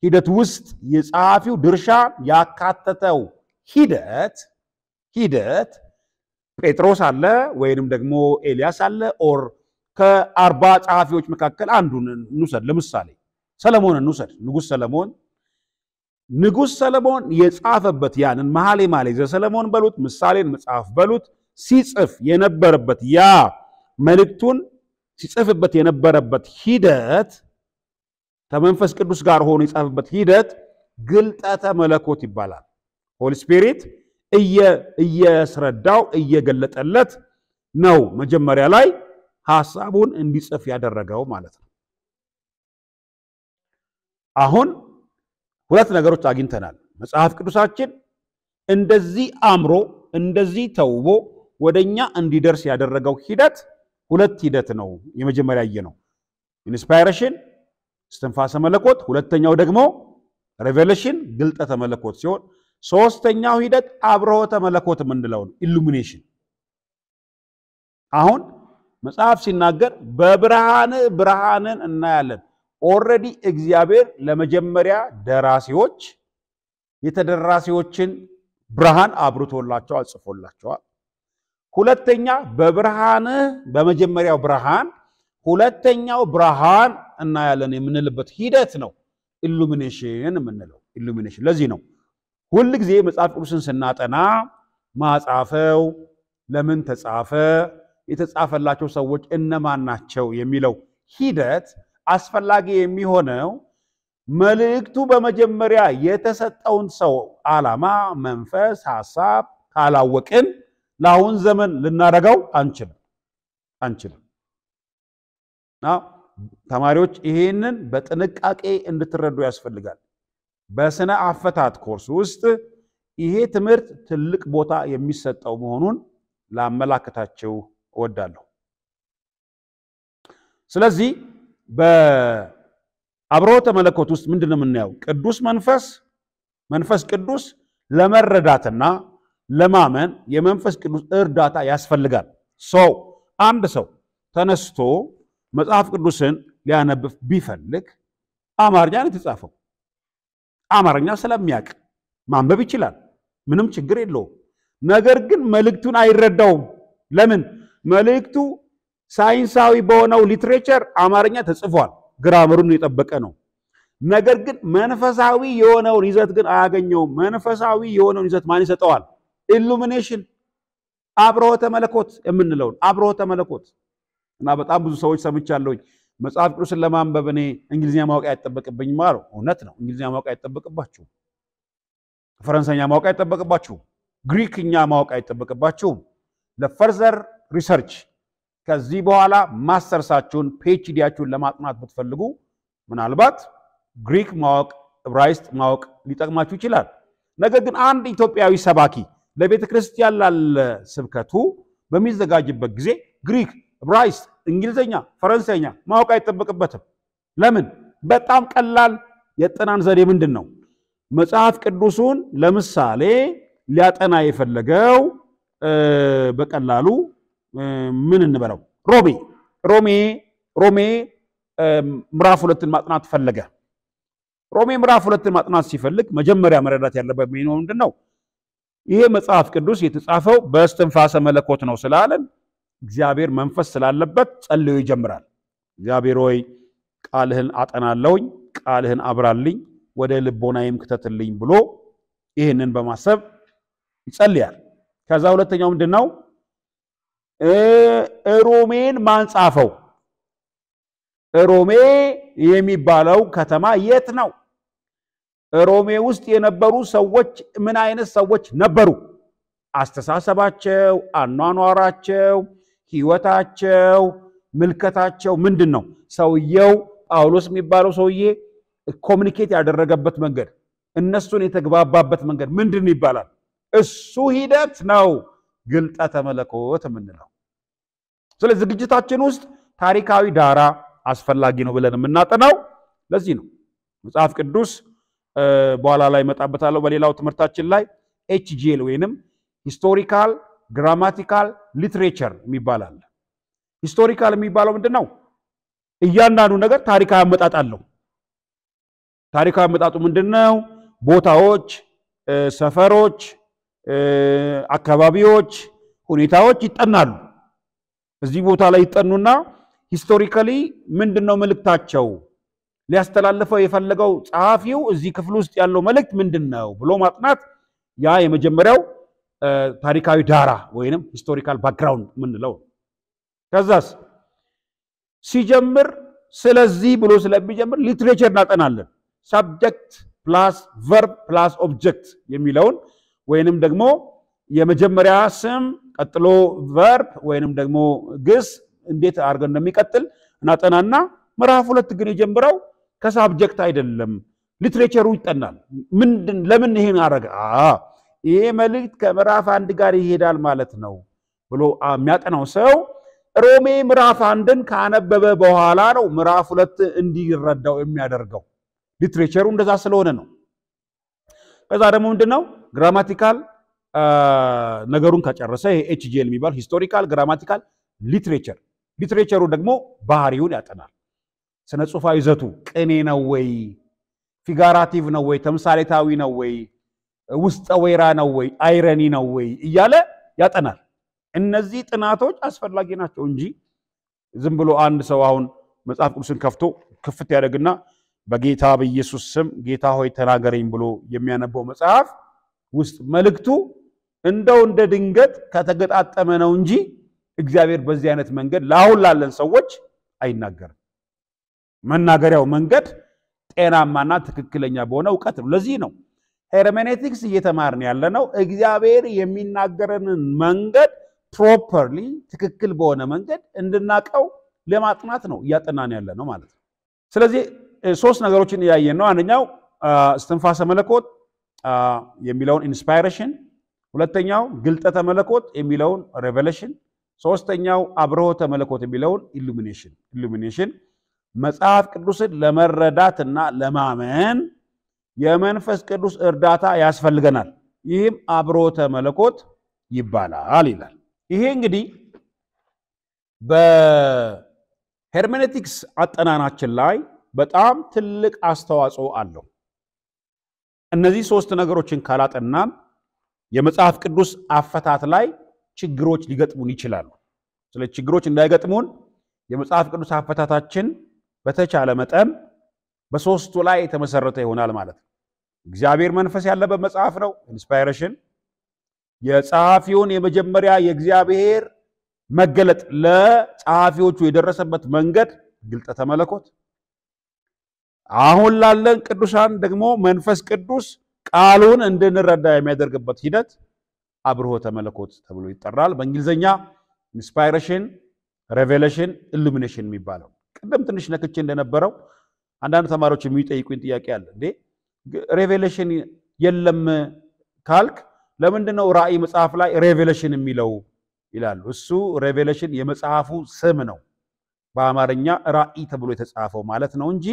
ሂደት ውስጥ የጸሐፊው ድርሻ ያካተተው ሂደት ሂደት ጴጥሮስ አለ ወይንም ደግሞ ኤልያስ አለ ኦር ከአርባ ጸሐፊዎች መካከል አንዱን እንውሰድ ለምሳሌ ሰለሞንን እንውሰድ። ንጉሥ ሰለሞን ንጉሥ ሰለሞን የጻፈበት ያንን መሐሌ መሐሌ ዘሰለሞን በሉት ምሳሌን መጽሐፍ በሉት ሲጽፍ የነበረበት ያ መልእክቱን ሲጽፍበት የነበረበት ሂደት ከመንፈስ ቅዱስ ጋር ሆኖ የጻፈበት ሂደት ግልጠተ መለኮት ይባላል። ሆሊ ስፒሪት እየስረዳው እየገለጠለት ነው መጀመሪያ ላይ ሐሳቡን እንዲጽፍ ያደረገው ማለት ነው። አሁን ሁለት ነገሮች አግኝተናል። መጽሐፍ ቅዱሳችን እንደዚህ አምሮ እንደዚህ ተውቦ ወደኛ እንዲደርስ ያደረገው ሂደት ሁለት ሂደት ነው። የመጀመሪያ የ ነው ኢንስፓይሬሽን እስትንፋሰ መለኮት፣ ሁለተኛው ደግሞ ሬቬሌሽን ግልጠተ መለኮት ሲሆን ሶስተኛው ሂደት አብርሆተ መለኮት የምንለው ነው ኢሉሚኔሽን። አሁን መጽሐፍ ሲናገር በብርሃን ብርሃንን እናያለን ኦልሬዲ እግዚአብሔር ለመጀመሪያ ደራሲዎች የተደራሲዎችን ብርሃን አብርቶላቸው አጽፎላቸዋል። ሁለተኛ በብርሃንህ በመጀመሪያው ብርሃን ሁለተኛው ብርሃን እናያለን የምንልበት ሂደት ነው ኢሉሚኔሽን የምንለው ኢሉሚኔሽን። ለዚህ ነው ሁል ጊዜ መጽሐፍ ቅዱስን ስናጠና ማጻፈው ለምን ተጻፈ፣ የተጻፈላቸው ሰዎች እነማን ናቸው የሚለው ሂደት አስፈላጊ የሚሆነው መልእክቱ በመጀመሪያ የተሰጠውን ሰው ዓላማ፣ መንፈስ፣ ሐሳብ ካላወቅን ለአሁን ዘመን ልናደርገው አንችልም አንችልም። ተማሪዎች ይህንን በጥንቃቄ እንድትረዱ ያስፈልጋል። በስነ አፈታት ኮርስ ውስጥ ይሄ ትምህርት ትልቅ ቦታ የሚሰጠው መሆኑን ላመላክታችሁ እወዳለሁ። ስለዚህ በአብሮተ መለኮት ውስጥ ምንድን ነው የምናየው? ቅዱስ መንፈስ መንፈስ ቅዱስ ለመረዳትና ለማመን የመንፈስ ቅዱስ እርዳታ ያስፈልጋል። ሰው አንድ ሰው ተነስቶ መጽሐፍ ቅዱስን ሊያነብፍ ቢፈልግ አማርኛ ነው የተጻፈው። አማርኛ ስለሚያውቅ ማንበብ ይችላል። ምንም ችግር የለውም። ነገር ግን መልእክቱን አይረዳውም። ለምን? መልእክቱ ሳይንሳዊ በሆነው ሊትሬቸር አማርኛ ተጽፏል። ግራመሩን የጠበቀ ነው። ነገር ግን መንፈሳዊ የሆነውን ይዘት ግን አያገኘውም። መንፈሳዊ የሆነውን ይዘት ማን ይሰጠዋል? ኢሉሚኔሽን አብርሆተ መለኮት የምንለውን አብርሆተ መለኮት እና በጣም ብዙ ሰዎች ሰምቻለሁኝ። መጽሐፍ ቅዱስን ለማንበብ እኔ እንግሊዝኛ ማወቅ አይጠበቅብኝም አሉ። እውነት ነው። እንግሊዝኛ ማወቅ አይጠበቅባችሁም። ፈረንሳይኛ ማወቅ አይጠበቅባችሁም። ግሪክኛ ማወቅ አይጠበቅባችሁም። ለፈርዘር ሪሰርች ከዚህ በኋላ ማስተርሳችሁን ፒኤችዲያችሁን ለማጥናት ብትፈልጉ ምናልባት ግሪክ ማወቅ፣ ዕብራይስጥ ማወቅ ሊጠቅማችሁ ይችላል። ነገር ግን አንድ ኢትዮጵያዊ ሰባኪ ለቤተ ክርስቲያን ላለ ስብከቱ በሚዘጋጅበት ጊዜ ግሪክ፣ ዕብራይስጥ፣ እንግሊዝኛ፣ ፈረንሳይኛ ማወቅ አይጠበቅበትም። ለምን? በጣም ቀላል የጥናን ዘዴ ምንድን ነው? መጽሐፍ ቅዱሱን ለምሳሌ ሊያጠና የፈለገው በቀላሉ ምን እንበለው ሮሜ ሮሜ ሮሜ ምዕራፍ ሁለትን ማጥናት ፈለገ። ሮሜ ምዕራፍ ሁለትን ማጥናት ሲፈልግ መጀመሪያ መረዳት ያለበት ምንድን ምንድን ነው ይሄ መጽሐፍ ቅዱስ የተጻፈው በእስትንፋሰ መለኮት ነው ስላለን እግዚአብሔር መንፈስ ስላለበት ጸልዮ ይጀምራል። እግዚአብሔር ሆይ ቃልህን አጠናለሁኝ፣ ቃልህን አብራልኝ፣ ወደ ልቦናዬም ክተትልኝ ብሎ ይህንን በማሰብ ይጸልያል። ከዛ ሁለተኛው ምንድን ነው ሮሜን ማንጻፈው ሮሜ የሚባለው ከተማ የት ነው? ሮሜ ውስጥ የነበሩ ሰዎች ምን አይነት ሰዎች ነበሩ? አስተሳሰባቸው፣ አኗኗራቸው፣ ህይወታቸው፣ ምልከታቸው ምንድን ነው? ሰውየው ጳውሎስ የሚባለው ሰውዬ ኮሚኒኬት ያደረገበት መንገድ፣ እነሱን የተግባባበት መንገድ ምንድን ይባላል? እሱ ሂደት ነው። ግልጠተ መለኮት የምንለው። ስለዚህ ዝግጅታችን ውስጥ ታሪካዊ ዳራ አስፈላጊ ነው ብለን የምናጠናው ለዚህ ነው። መጽሐፍ ቅዱስ በኋላ ላይ እመጣበታለሁ በሌላው ትምህርታችን ላይ ኤችጂኤል ወይንም ሂስቶሪካል ግራማቲካል ሊትሬቸር የሚባል አለ። ሂስቶሪካል የሚባለው ምንድን ነው? እያንዳንዱ ነገር ታሪካዊ አመጣጥ አለው። ታሪካዊ አመጣጡ ምንድን ነው? ቦታዎች፣ ሰፈሮች፣ አካባቢዎች፣ ሁኔታዎች ይጠናሉ። እዚህ ቦታ ላይ ይጠኑና ሂስቶሪካሊ ምንድን ነው መልእክታቸው ሊያስተላልፈው የፈለገው ጸሐፊው እዚህ ክፍል ውስጥ ያለው መልእክት ምንድን ነው ብሎ ማጥናት ያ የመጀመሪያው ታሪካዊ ዳራ ወይንም ሂስቶሪካል ባክግራውንድ የምንለው። ከዛስ ሲጀምር ስለዚህ ብሎ ስለሚጀምር ሊትሬቸር እናጠናለን። ሳብጀክት ፕላስ ቨርብ ፕላስ ኦብጀክት የሚለውን ወይንም ደግሞ የመጀመሪያ ስም ቀጥሎ ቨርብ ወይንም ደግሞ ግስ እንዴት አድርገን እንደሚቀጥል እናጠናና ምዕራፍ ሁለት ግን የጀምረው ከሳብጀክት አይደለም። ሊትሬቸሩ ይጠናል። ምንድን ለምን ይሄን አረገ? ይሄ መልእክት ከምዕራፍ አንድ ጋር ይሄዳል ማለት ነው ብሎ የሚያጠናው ሰው ሮሜ ምዕራፍ አንድን ካነበበ በኋላ ነው ምዕራፍ ሁለት እንዲረዳው የሚያደርገው። ሊትሬቸሩ እንደዛ ስለሆነ ነው። ከዛ ደግሞ ምንድን ነው ግራማቲካል ነገሩን ከጨረሰ ይሄ ኤችጂኤል የሚባል ሂስቶሪካል ግራማቲካል ሊትሬቸር፣ ሊትሬቸሩ ደግሞ ባህሪውን ያጠናል። ስነ ጽሁፋዊ ይዘቱ ቅኔ ነው ወይ ፊጋራቲቭ ነው ወይ ተምሳሌታዊ ነው ወይ ውስጠ ወይራ ነው ወይ አይረኒ ነው ወይ እያለ ያጠናል። እነዚህ ጥናቶች አስፈላጊ ናቸው እንጂ ዝም ብሎ አንድ ሰው አሁን መጽሐፍ ቅዱስን ከፍቶ ክፍት ያደርግና በጌታ በኢየሱስ ስም ጌታ ሆይ ተናገረኝ ብሎ የሚያነበው መጽሐፍ ውስጥ መልእክቱ እንደው እንደ ድንገት ከተገጣጠመ ነው እንጂ እግዚአብሔር በዚህ አይነት መንገድ ለአሁን ላለን ሰዎች አይናገርም። መናገሪያው መንገድ ጤናማና ትክክለኛ በሆነ እውቀት ነው። ለዚህ ነው ሄርሜኔቲክስ እየተማርን ያለነው እግዚአብሔር የሚናገረንን መንገድ ፕሮፐርሊ ትክክል በሆነ መንገድ እንድናቀው ለማጥናት ነው እያጠናን ያለ ነው ማለት ነው። ስለዚህ ሶስት ነገሮችን እያየን ነው። አንደኛው እስትንፋሰ መለኮት የሚለውን ኢንስፓይሬሽን፣ ሁለተኛው ግልጠተ መለኮት የሚለውን ሬቨሌሽን፣ ሶስተኛው አብርሆተ መለኮት የሚለውን ኢሉሚኔሽን ኢሉሚኔሽን መጽሐፍ ቅዱስን ለመረዳትና ለማመን የመንፈስ ቅዱስ እርዳታ ያስፈልገናል። ይህም አብሮ መለኮት ይባላል ይላል። ይሄ እንግዲህ በሄርሜኔቲክስ አጠናናችን ላይ በጣም ትልቅ አስተዋጽኦ አለው። እነዚህ ሶስት ነገሮችን ካላጠና የመጽሐፍ ቅዱስ አፈታት ላይ ችግሮች ሊገጥሙን ይችላሉ። ስለዚህ ችግሮች እንዳይገጥሙን የመጽሐፍ ቅዱስ አፈታታችን በተቻለ መጠን በሶስቱ ላይ የተመሰረተ ይሆናል ማለት ነው። እግዚአብሔር መንፈስ ያለበት መጽሐፍ ነው። ኢንስፓይሬሽን የጸሐፊውን የመጀመሪያ የእግዚአብሔር መገለጥ ለጸሐፊዎቹ የደረሰበት መንገድ ግልጠተ መለኮት አሁን ላለን ቅዱሳን ደግሞ መንፈስ ቅዱስ ቃሉን እንድንረዳ የሚያደርግበት ሂደት አብርሆተ መለኮት ተብሎ ይጠራል። በእንግሊዝኛ ኢንስፓይሬሽን፣ ሬቬሌሽን፣ ኢሉሚኔሽን የሚባለው ቅድም ትንሽ ነክቼ እንደነበረው አንዳንድ ተማሪዎች የሚጠይቁኝ ጥያቄ አለ። እንዴ ሬቬሌሽን የለም ካልክ ለምንድነው ራእይ መጽሐፍ ላይ ሬቬሌሽን የሚለው ይላሉ? እሱ ሬቬሌሽን የመጽሐፉ ስም ነው። በአማርኛ ራእይ ተብሎ የተጻፈው ማለት ነው እንጂ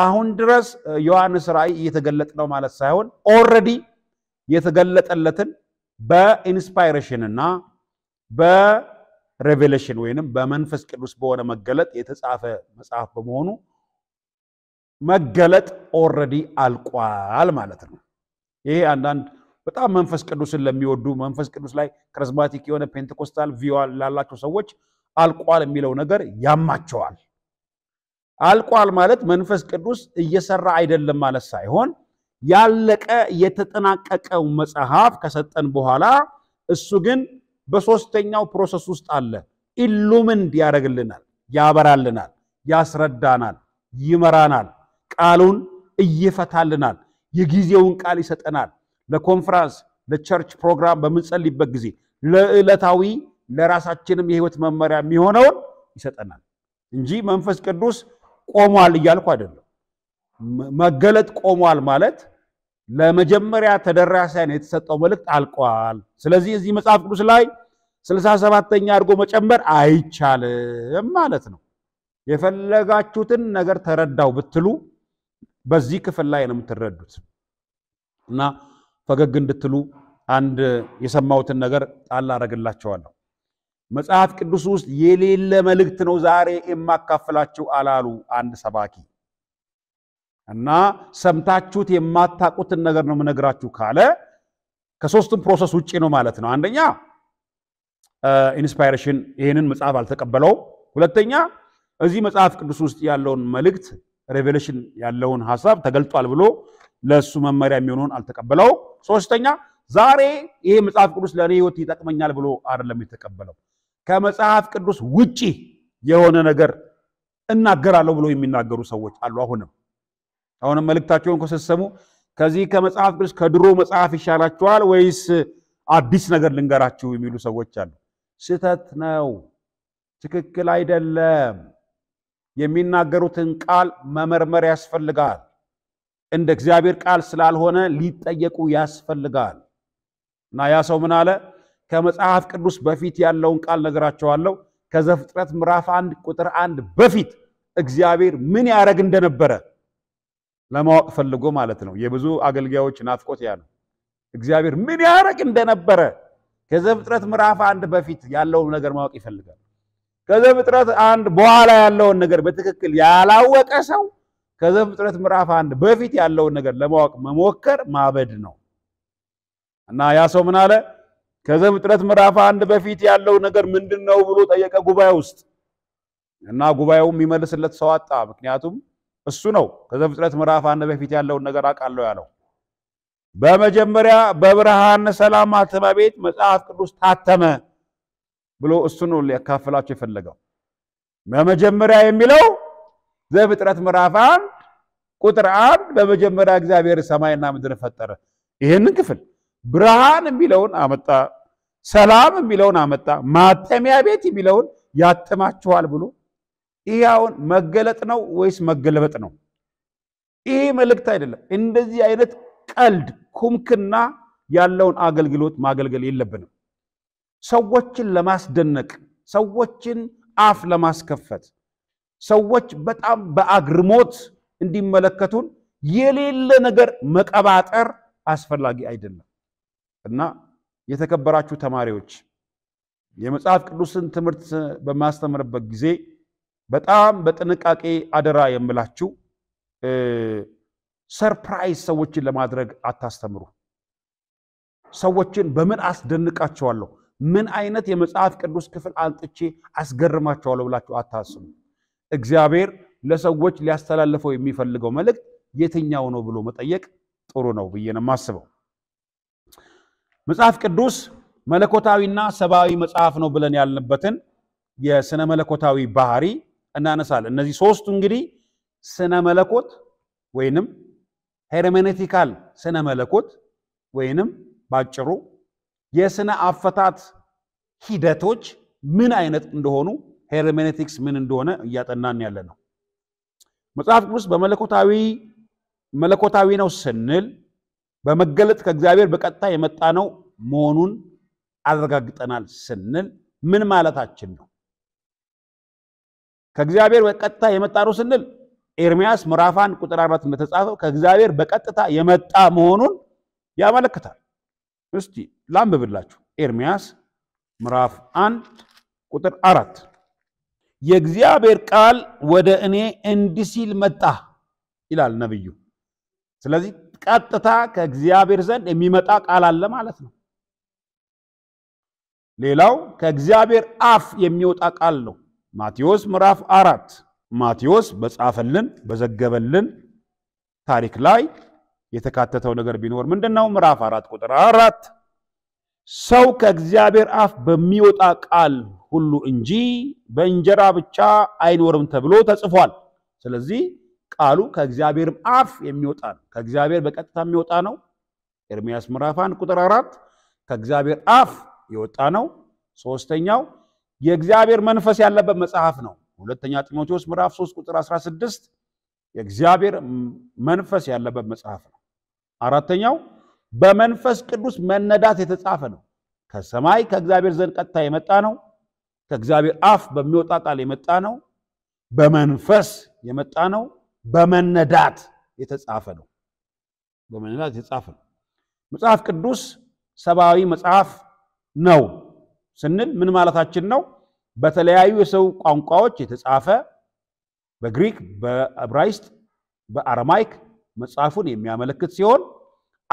አሁን ድረስ ዮሐንስ ራእይ እየተገለጠ ነው ማለት ሳይሆን ኦልሬዲ የተገለጠለትን በኢንስፓይሬሽንና በሬቬሌሽን ወይንም በመንፈስ ቅዱስ በሆነ መገለጥ የተጻፈ መጽሐፍ በመሆኑ መገለጥ ኦልሬዲ አልቋል ማለት ነው። ይሄ አንዳንድ በጣም መንፈስ ቅዱስን ለሚወዱ መንፈስ ቅዱስ ላይ ከሪዝማቲክ የሆነ ፔንቴኮስታል ቪዋል ላላቸው ሰዎች አልቋል የሚለው ነገር ያማቸዋል። አልቋል ማለት መንፈስ ቅዱስ እየሰራ አይደለም ማለት ሳይሆን ያለቀ የተጠናቀቀው መጽሐፍ ከሰጠን በኋላ እሱ ግን በሶስተኛው ፕሮሰስ ውስጥ አለ። ኢሉምንድ ያደርግልናል፣ ያበራልናል፣ ያስረዳናል፣ ይመራናል፣ ቃሉን እይፈታልናል፣ የጊዜውን ቃል ይሰጠናል። ለኮንፍራንስ ለቸርች ፕሮግራም በምንጸልይበት ጊዜ ለዕለታዊ ለራሳችንም የህይወት መመሪያ የሚሆነውን ይሰጠናል እንጂ መንፈስ ቅዱስ ቆሟል እያልኩ አይደለም። መገለጥ ቆሟል ማለት ለመጀመሪያ ተደራሲያን የተሰጠው መልእክት አልቋል። ስለዚህ እዚህ መጽሐፍ ቅዱስ ላይ ስልሳ ሰባተኛ አድርጎ መጨመር አይቻልም ማለት ነው። የፈለጋችሁትን ነገር ተረዳው ብትሉ በዚህ ክፍል ላይ ነው የምትረዱት እና ፈገግ እንድትሉ አንድ የሰማሁትን ነገር ጣል አረግላቸዋለሁ። መጽሐፍ ቅዱስ ውስጥ የሌለ መልእክት ነው ዛሬ የማካፍላችሁ አላሉ አንድ ሰባኪ። እና ሰምታችሁት የማታቁትን ነገር ነው የምነግራችሁ ካለ ከሶስቱም ፕሮሰስ ውጭ ነው ማለት ነው። አንደኛ ኢንስፓይሬሽን ይህንን መጽሐፍ አልተቀበለው። ሁለተኛ እዚህ መጽሐፍ ቅዱስ ውስጥ ያለውን መልእክት ሬቬሌሽን ያለውን ሀሳብ ተገልጧል ብሎ ለእሱ መመሪያ የሚሆነውን አልተቀበለው። ሶስተኛ ዛሬ ይሄ መጽሐፍ ቅዱስ ለእኔ ህይወት ይጠቅመኛል ብሎ አይደለም የተቀበለው። ከመጽሐፍ ቅዱስ ውጪ የሆነ ነገር እናገራለሁ ብሎ የሚናገሩ ሰዎች አሉ። አሁንም አሁንም መልእክታቸውን ከሰሰሙ ከዚህ ከመጽሐፍ ቅዱስ ከድሮ መጽሐፍ ይሻላችኋል ወይስ አዲስ ነገር ልንገራችሁ የሚሉ ሰዎች አሉ። ስህተት ነው፣ ትክክል አይደለም። የሚናገሩትን ቃል መመርመር ያስፈልጋል። እንደ እግዚአብሔር ቃል ስላልሆነ ሊጠየቁ ያስፈልጋል። እና ያ ሰው ምን አለ? ከመጽሐፍ ቅዱስ በፊት ያለውን ቃል ነገራቸዋለሁ። ከዘፍጥረት ምዕራፍ አንድ ቁጥር አንድ በፊት እግዚአብሔር ምን ያደረግ እንደነበረ ለማወቅ ፈልጎ ማለት ነው። የብዙ አገልጋዮች ናፍቆት ያ ነው። እግዚአብሔር ምን ያደረግ እንደነበረ ከዘፍጥረት ምዕራፍ አንድ በፊት ያለውን ነገር ማወቅ ይፈልጋል። ከዘፍጥረት አንድ በኋላ ያለውን ነገር በትክክል ያላወቀ ሰው ከዘፍጥረት ምዕራፍ አንድ በፊት ያለውን ነገር ለማወቅ መሞከር ማበድ ነው እና ያ ሰው ምን አለ? ከዘፍጥረት ምዕራፍ አንድ በፊት ያለው ነገር ምንድን ነው ብሎ ጠየቀ ጉባኤ ውስጥ እና ጉባኤው የሚመልስለት ሰው አጣ። ምክንያቱም እሱ ነው ከዘፍጥረት ምዕራፍ አንድ በፊት ያለውን ነገር አውቃለሁ ያለው። በመጀመሪያ በብርሃን ሰላም ማተሚያ ቤት መጽሐፍ ቅዱስ ታተመ ብሎ እሱ ነው ሊያካፍላቸው የፈለገው። በመጀመሪያ የሚለው ዘፍጥረት ምዕራፍ አንድ ቁጥር አንድ በመጀመሪያ እግዚአብሔር ሰማይና ምድር ፈጠረ። ይህንን ክፍል ብርሃን የሚለውን አመጣ፣ ሰላም የሚለውን አመጣ፣ ማተሚያ ቤት የሚለውን ያትማችኋል ብሎ ይህ አሁን መገለጥ ነው ወይስ መገለበጥ ነው? ይሄ መልእክት አይደለም። እንደዚህ አይነት ቀልድ ኩምክና ያለውን አገልግሎት ማገልገል የለብንም። ሰዎችን ለማስደነቅ፣ ሰዎችን አፍ ለማስከፈት፣ ሰዎች በጣም በአግርሞት እንዲመለከቱን የሌለ ነገር መቀባጠር አስፈላጊ አይደለም። እና የተከበራችሁ ተማሪዎች የመጽሐፍ ቅዱስን ትምህርት በማስተምርበት ጊዜ በጣም በጥንቃቄ አደራ የምላችሁ ሰርፕራይዝ ሰዎችን ለማድረግ አታስተምሩ። ሰዎችን በምን አስደንቃቸዋለሁ፣ ምን አይነት የመጽሐፍ ቅዱስ ክፍል አንጥቼ አስገርማቸዋለሁ ብላችሁ አታስቡ። እግዚአብሔር ለሰዎች ሊያስተላልፈው የሚፈልገው መልእክት የትኛው ነው ብሎ መጠየቅ ጥሩ ነው ብዬ ነው የማስበው። መጽሐፍ ቅዱስ መለኮታዊና ሰብአዊ መጽሐፍ ነው ብለን ያልንበትን የስነ መለኮታዊ ባህሪ እናነሳለን። እነዚህ ሶስቱ እንግዲህ ስነ መለኮት ወይንም ሄርሜኔቲካል ስነ መለኮት ወይንም ባጭሩ የስነ አፈታት ሂደቶች ምን አይነት እንደሆኑ ሄርሜኔቲክስ ምን እንደሆነ እያጠናን ያለ ነው። መጽሐፍ ቅዱስ በመለኮታዊ መለኮታዊ ነው ስንል በመገለጥ ከእግዚአብሔር በቀጥታ የመጣ ነው መሆኑን አረጋግጠናል ስንል ምን ማለታችን ነው? ከእግዚአብሔር በቀጥታ የመጣ ነው ስንል ኤርሚያስ ምዕራፍ ቁጥር 4 እንደተጻፈው ከእግዚአብሔር በቀጥታ የመጣ መሆኑን ያመለክታል። እስቲ ላንብብላችሁ። ኤርሚያስ ምዕራፍ 1 ቁጥር 4 የእግዚአብሔር ቃል ወደ እኔ እንዲህ ሲል መጣ ይላል ነብዩ። ስለዚህ ቀጥታ ከእግዚአብሔር ዘንድ የሚመጣ ቃል አለ ማለት ነው። ሌላው ከእግዚአብሔር አፍ የሚወጣ ቃል ነው። ማቴዎስ ምዕራፍ አራት ማቴዎስ በጻፈልን በዘገበልን ታሪክ ላይ የተካተተው ነገር ቢኖር ምንድን ነው? ምዕራፍ አራት ቁጥር አራት ሰው ከእግዚአብሔር አፍ በሚወጣ ቃል ሁሉ እንጂ በእንጀራ ብቻ አይኖርም ተብሎ ተጽፏል። ስለዚህ ቃሉ ከእግዚአብሔርም አፍ የሚወጣ ነው። ከእግዚአብሔር በቀጥታ የሚወጣ ነው። ኤርሚያስ ምዕራፍ 1 ቁጥር አራት ከእግዚአብሔር አፍ የወጣ ነው። ሶስተኛው የእግዚአብሔር መንፈስ ያለበት መጽሐፍ ነው። ሁለተኛ ጢሞቴዎስ ምዕራፍ 3 ቁጥር 16 የእግዚአብሔር መንፈስ ያለበት መጽሐፍ ነው። አራተኛው በመንፈስ ቅዱስ መነዳት የተጻፈ ነው። ከሰማይ ከእግዚአብሔር ዘንድ ቀጥታ የመጣ ነው። ከእግዚአብሔር አፍ በሚወጣ ቃል የመጣ ነው። በመንፈስ የመጣ ነው። በመነዳት የተጻፈ ነው። በመነዳት የተጻፈ ነው። መጽሐፍ ቅዱስ ሰብአዊ መጽሐፍ ነው ስንል ምን ማለታችን ነው? በተለያዩ የሰው ቋንቋዎች የተጻፈ በግሪክ፣ በዕብራይስጥ፣ በአረማይክ መጽሐፉን የሚያመለክት ሲሆን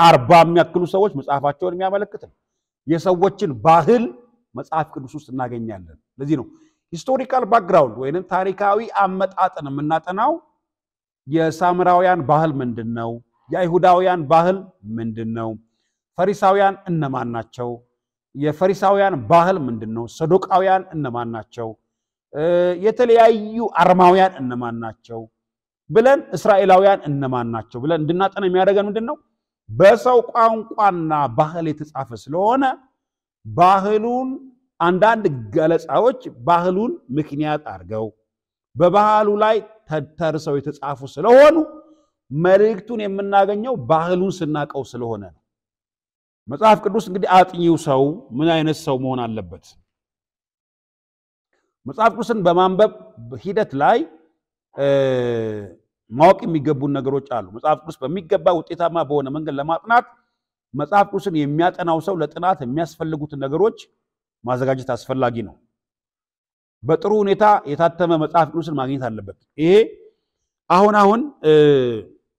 አርባ የሚያክሉ ሰዎች መጽሐፋቸውን የሚያመለክት ነው። የሰዎችን ባህል መጽሐፍ ቅዱስ ውስጥ እናገኛለን። ለዚህ ነው ሂስቶሪካል ባክግራውንድ ወይንም ታሪካዊ አመጣጥን የምናጠናው የሳምራውያን ባህል ምንድን ነው? የአይሁዳውያን ባህል ምንድን ነው? ፈሪሳውያን እነማን ናቸው? የፈሪሳውያን ባህል ምንድን ነው? ሰዶቃውያን እነማን ናቸው? የተለያዩ አርማውያን እነማን ናቸው ብለን እስራኤላውያን እነማን ናቸው ብለን እንድናጠን የሚያደርገን ምንድን ነው? በሰው ቋንቋና ባህል የተጻፈ ስለሆነ ባህሉን አንዳንድ ገለጻዎች ባህሉን ምክንያት አድርገው በባህሉ ላይ ተርሰው የተጻፉ ስለሆኑ መልእክቱን የምናገኘው ባህሉን ስናቀው ስለሆነ ነው። መጽሐፍ ቅዱስ እንግዲህ አጥኚው ሰው ምን አይነት ሰው መሆን አለበት? መጽሐፍ ቅዱስን በማንበብ ሂደት ላይ ማወቅ የሚገቡን ነገሮች አሉ። መጽሐፍ ቅዱስ በሚገባ ውጤታማ በሆነ መንገድ ለማጥናት መጽሐፍ ቅዱስን የሚያጠናው ሰው ለጥናት የሚያስፈልጉትን ነገሮች ማዘጋጀት አስፈላጊ ነው። በጥሩ ሁኔታ የታተመ መጽሐፍ ቅዱስን ማግኘት አለበት። ይሄ አሁን አሁን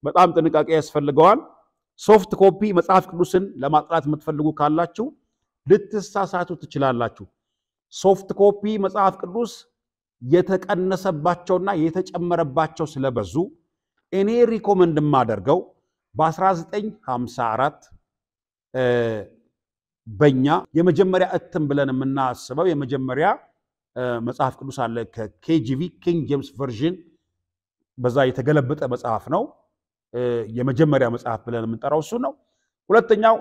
በጣም ጥንቃቄ ያስፈልገዋል። ሶፍት ኮፒ መጽሐፍ ቅዱስን ለማጥራት የምትፈልጉ ካላችሁ ልትሳሳቱ ትችላላችሁ። ሶፍት ኮፒ መጽሐፍ ቅዱስ የተቀነሰባቸውና የተጨመረባቸው ስለበዙ እኔ ሪኮመንድ የማደርገው በ1954 በኛ የመጀመሪያ እትም ብለን የምናስበው የመጀመሪያ መጽሐፍ ቅዱስ አለ። ከኬጂቪ ኪንግ ጄምስ ቨርዥን በዛ የተገለበጠ መጽሐፍ ነው። የመጀመሪያ መጽሐፍ ብለን የምንጠራው እሱ ነው። ሁለተኛው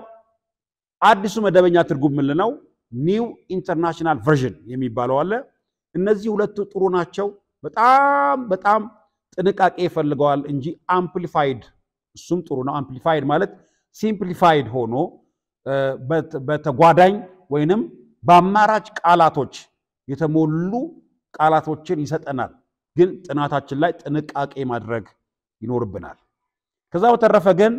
አዲሱ መደበኛ ትርጉም ምን ነው? ኒው ኢንተርናሽናል ቨርዥን የሚባለው አለ። እነዚህ ሁለቱ ጥሩ ናቸው። በጣም በጣም ጥንቃቄ ይፈልገዋል እንጂ አምፕሊፋይድ እሱም ጥሩ ነው። አምፕሊፋይድ ማለት ሲምፕሊፋይድ ሆኖ በተጓዳኝ ወይንም በአማራጭ ቃላቶች የተሞሉ ቃላቶችን ይሰጠናል። ግን ጥናታችን ላይ ጥንቃቄ ማድረግ ይኖርብናል። ከዛ በተረፈ ግን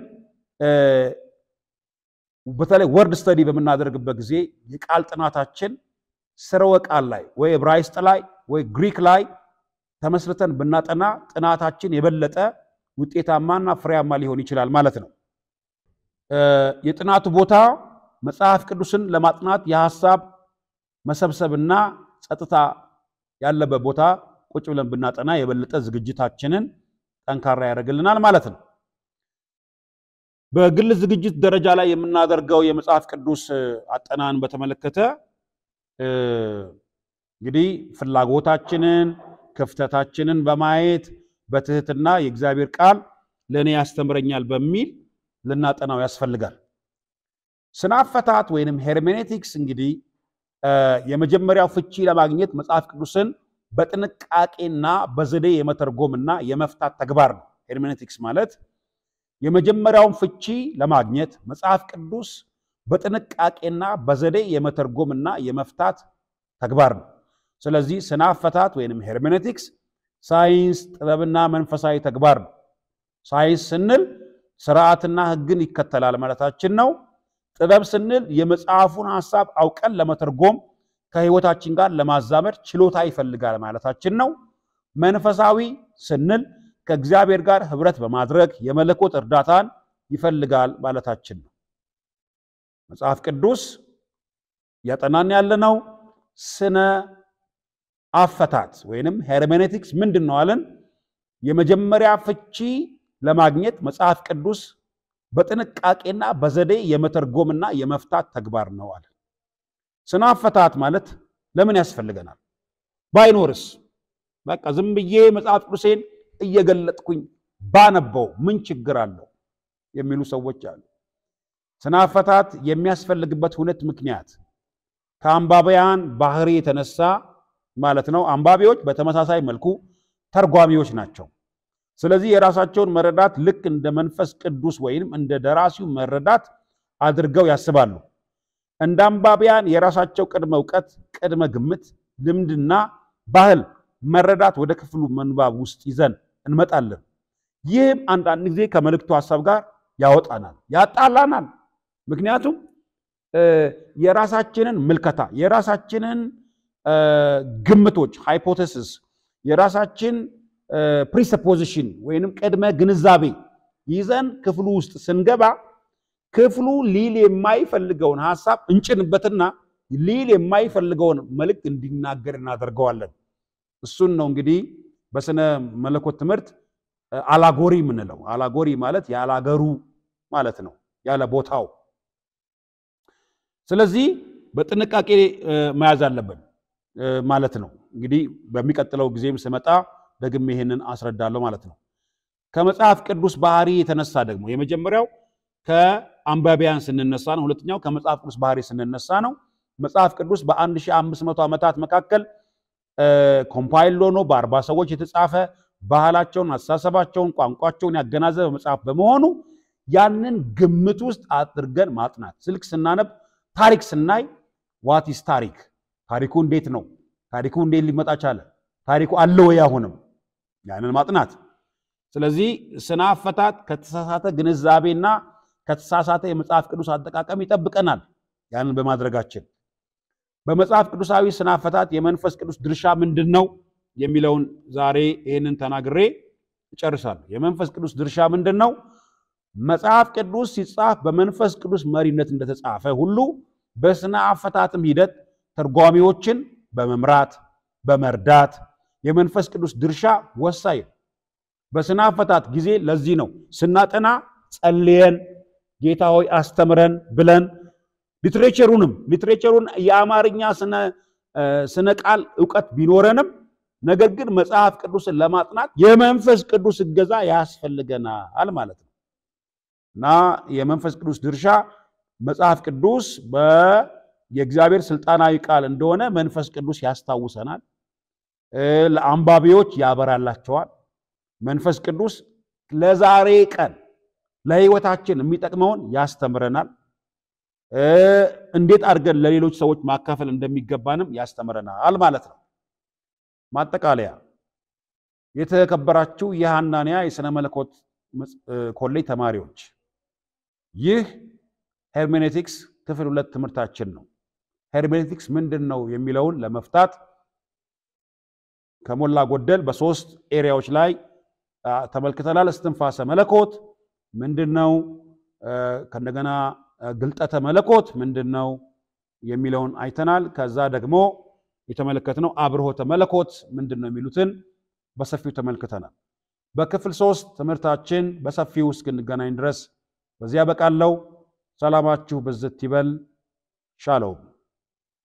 በተለይ ወርድ ስተዲ በምናደርግበት ጊዜ የቃል ጥናታችን ስርወ ቃል ላይ ወይ ዕብራይስጥ ላይ ወይ ግሪክ ላይ ተመስርተን ብናጠና ጥናታችን የበለጠ ውጤታማና ፍሬያማ ሊሆን ይችላል ማለት ነው። የጥናቱ ቦታ መጽሐፍ ቅዱስን ለማጥናት የሐሳብ መሰብሰብና ጸጥታ ያለበት ቦታ ቁጭ ብለን ብናጠና የበለጠ ዝግጅታችንን ጠንካራ ያደርግልናል ማለት ነው። በግል ዝግጅት ደረጃ ላይ የምናደርገው የመጽሐፍ ቅዱስ አጠናን በተመለከተ እንግዲህ ፍላጎታችንን፣ ክፍተታችንን በማየት በትህትና የእግዚአብሔር ቃል ለእኔ ያስተምረኛል በሚል ልናጠናው ያስፈልጋል። ስናፈታት ወይንም ሄርሜኔቲክስ እንግዲህ የመጀመሪያው ፍቺ ለማግኘት መጽሐፍ ቅዱስን በጥንቃቄና በዘዴ የመተርጎምና የመፍታት ተግባር ነው ሄርሜኔቲክስ ማለት። የመጀመሪያውን ፍቺ ለማግኘት መጽሐፍ ቅዱስ በጥንቃቄና በዘዴ የመተርጎምና የመፍታት ተግባር ነው። ስለዚህ ስነ አፈታት ወይንም ሄርሜኔቲክስ ሳይንስ፣ ጥበብና መንፈሳዊ ተግባር ነው። ሳይንስ ስንል ስርዓትና ሕግን ይከተላል ማለታችን ነው። ጥበብ ስንል የመጽሐፉን ሀሳብ አውቀን ለመተርጎም ከህይወታችን ጋር ለማዛመድ ችሎታ ይፈልጋል ማለታችን ነው። መንፈሳዊ ስንል ከእግዚአብሔር ጋር ህብረት በማድረግ የመለኮት እርዳታን ይፈልጋል ማለታችን ነው። መጽሐፍ ቅዱስ እያጠናን ያለነው ስነ አፈታት ወይንም ሄርሜኔቲክስ ምንድን ነው አለን። የመጀመሪያ ፍቺ ለማግኘት መጽሐፍ ቅዱስ በጥንቃቄና በዘዴ የመተርጎምና የመፍታት ተግባር ነው አለ። ስነ አፈታት ማለት ለምን ያስፈልገናል? ባይኖርስ? በቃ ዝም ብዬ መጽሐፍ ቅዱሴን እየገለጥኩኝ ባነበው ምን ችግር አለው የሚሉ ሰዎች አሉ። ስነ አፈታት የሚያስፈልግበት ሁለት ምክንያት ከአንባቢያን ባህሪ የተነሳ ማለት ነው። አንባቢዎች በተመሳሳይ መልኩ ተርጓሚዎች ናቸው። ስለዚህ የራሳቸውን መረዳት ልክ እንደ መንፈስ ቅዱስ ወይም እንደ ደራሲው መረዳት አድርገው ያስባሉ። እንደ አንባቢያን የራሳቸው ቅድመ እውቀት፣ ቅድመ ግምት፣ ልምድና ባህል መረዳት ወደ ክፍሉ መንባብ ውስጥ ይዘን እንመጣለን። ይህም አንዳንድ ጊዜ ከመልእክቱ ሀሳብ ጋር ያወጣናል፣ ያጣላናል። ምክንያቱም የራሳችንን ምልከታ፣ የራሳችንን ግምቶች ሃይፖቴሲስ፣ የራሳችን ፕሪሰፖዚሽን ወይንም ቅድመ ግንዛቤ ይዘን ክፍሉ ውስጥ ስንገባ ክፍሉ ሊል የማይፈልገውን ሀሳብ እንጭንበትና ሊል የማይፈልገውን መልእክት እንዲናገር እናደርገዋለን። እሱን ነው እንግዲህ በስነ መለኮት ትምህርት አላጎሪ የምንለው። አላጎሪ ማለት ያላገሩ ማለት ነው፣ ያለ ቦታው። ስለዚህ በጥንቃቄ መያዝ አለብን ማለት ነው። እንግዲህ በሚቀጥለው ጊዜም ስመጣ ደግሜ ይሄንን አስረዳለሁ ማለት ነው። ከመጽሐፍ ቅዱስ ባህሪ የተነሳ ደግሞ የመጀመሪያው ከአንባቢያን ስንነሳ ነው። ሁለተኛው ከመጽሐፍ ቅዱስ ባህሪ ስንነሳ ነው። መጽሐፍ ቅዱስ በ1500 ዓመታት መካከል ኮምፓይል ሆኖ በአርባ ሰዎች የተጻፈ ባህላቸውን፣ አስተሳሰባቸውን፣ ቋንቋቸውን ያገናዘበ መጽሐፍ በመሆኑ ያንን ግምት ውስጥ አድርገን ማጥናት ስልክ ስናነብ ታሪክ ስናይ ዋት ኢስ ታሪክ ታሪኩ እንዴት ነው ታሪኩ እንዴት ሊመጣ ቻለ ታሪኩ አለ ወይ አሁንም ያንን ማጥናት። ስለዚህ ስነ አፈታት ከተሳሳተ ግንዛቤና ከተሳሳተ የመጽሐፍ ቅዱስ አጠቃቀም ይጠብቀናል። ያንን በማድረጋችን በመጽሐፍ ቅዱሳዊ ስነ አፈታት የመንፈስ ቅዱስ ድርሻ ምንድን ነው የሚለውን ዛሬ ይህንን ተናግሬ እጨርሳለሁ። የመንፈስ ቅዱስ ድርሻ ምንድን ነው? መጽሐፍ ቅዱስ ሲጻፍ በመንፈስ ቅዱስ መሪነት እንደተጻፈ ሁሉ በስነ አፈታትም ሂደት ተርጓሚዎችን በመምራት በመርዳት የመንፈስ ቅዱስ ድርሻ ወሳኝ ነው። በስና ፈታት ጊዜ ለዚህ ነው ስናጠና ጸልየን ጌታ ሆይ አስተምረን ብለን ሊትሬቸሩንም ሊትሬቸሩን የአማርኛ ስነ ቃል እውቀት ቢኖረንም ነገር ግን መጽሐፍ ቅዱስን ለማጥናት የመንፈስ ቅዱስ እገዛ ያስፈልገናል ማለት ነው እና የመንፈስ ቅዱስ ድርሻ መጽሐፍ ቅዱስ የእግዚአብሔር ስልጣናዊ ቃል እንደሆነ መንፈስ ቅዱስ ያስታውሰናል። ለአንባቢዎች ያበራላቸዋል። መንፈስ ቅዱስ ለዛሬ ቀን ለህይወታችን የሚጠቅመውን ያስተምረናል። እንዴት አድርገን ለሌሎች ሰዎች ማካፈል እንደሚገባንም ያስተምረናል ማለት ነው። ማጠቃለያ፣ የተከበራችሁ የሐናንያ የሥነ መለኮት ኮሌጅ ተማሪዎች ይህ ሄርሜኔቲክስ ክፍል ሁለት ትምህርታችን ነው። ሄርሜኔቲክስ ምንድን ነው የሚለውን ለመፍታት ከሞላ ጎደል በሶስት ኤሪያዎች ላይ ተመልክተናል። እስትንፋሰ መለኮት ምንድን ነው? ከእንደገና ግልጠተ መለኮት ምንድን ነው የሚለውን አይተናል። ከዛ ደግሞ የተመለከትነው አብርሆተ መለኮት ምንድን ነው የሚሉትን በሰፊው ተመልክተናል። በክፍል ሶስት ትምህርታችን በሰፊው እስክንገናኝ ድረስ በዚያ በቃለው። ሰላማችሁ ብዝት ይበል። ሻለውም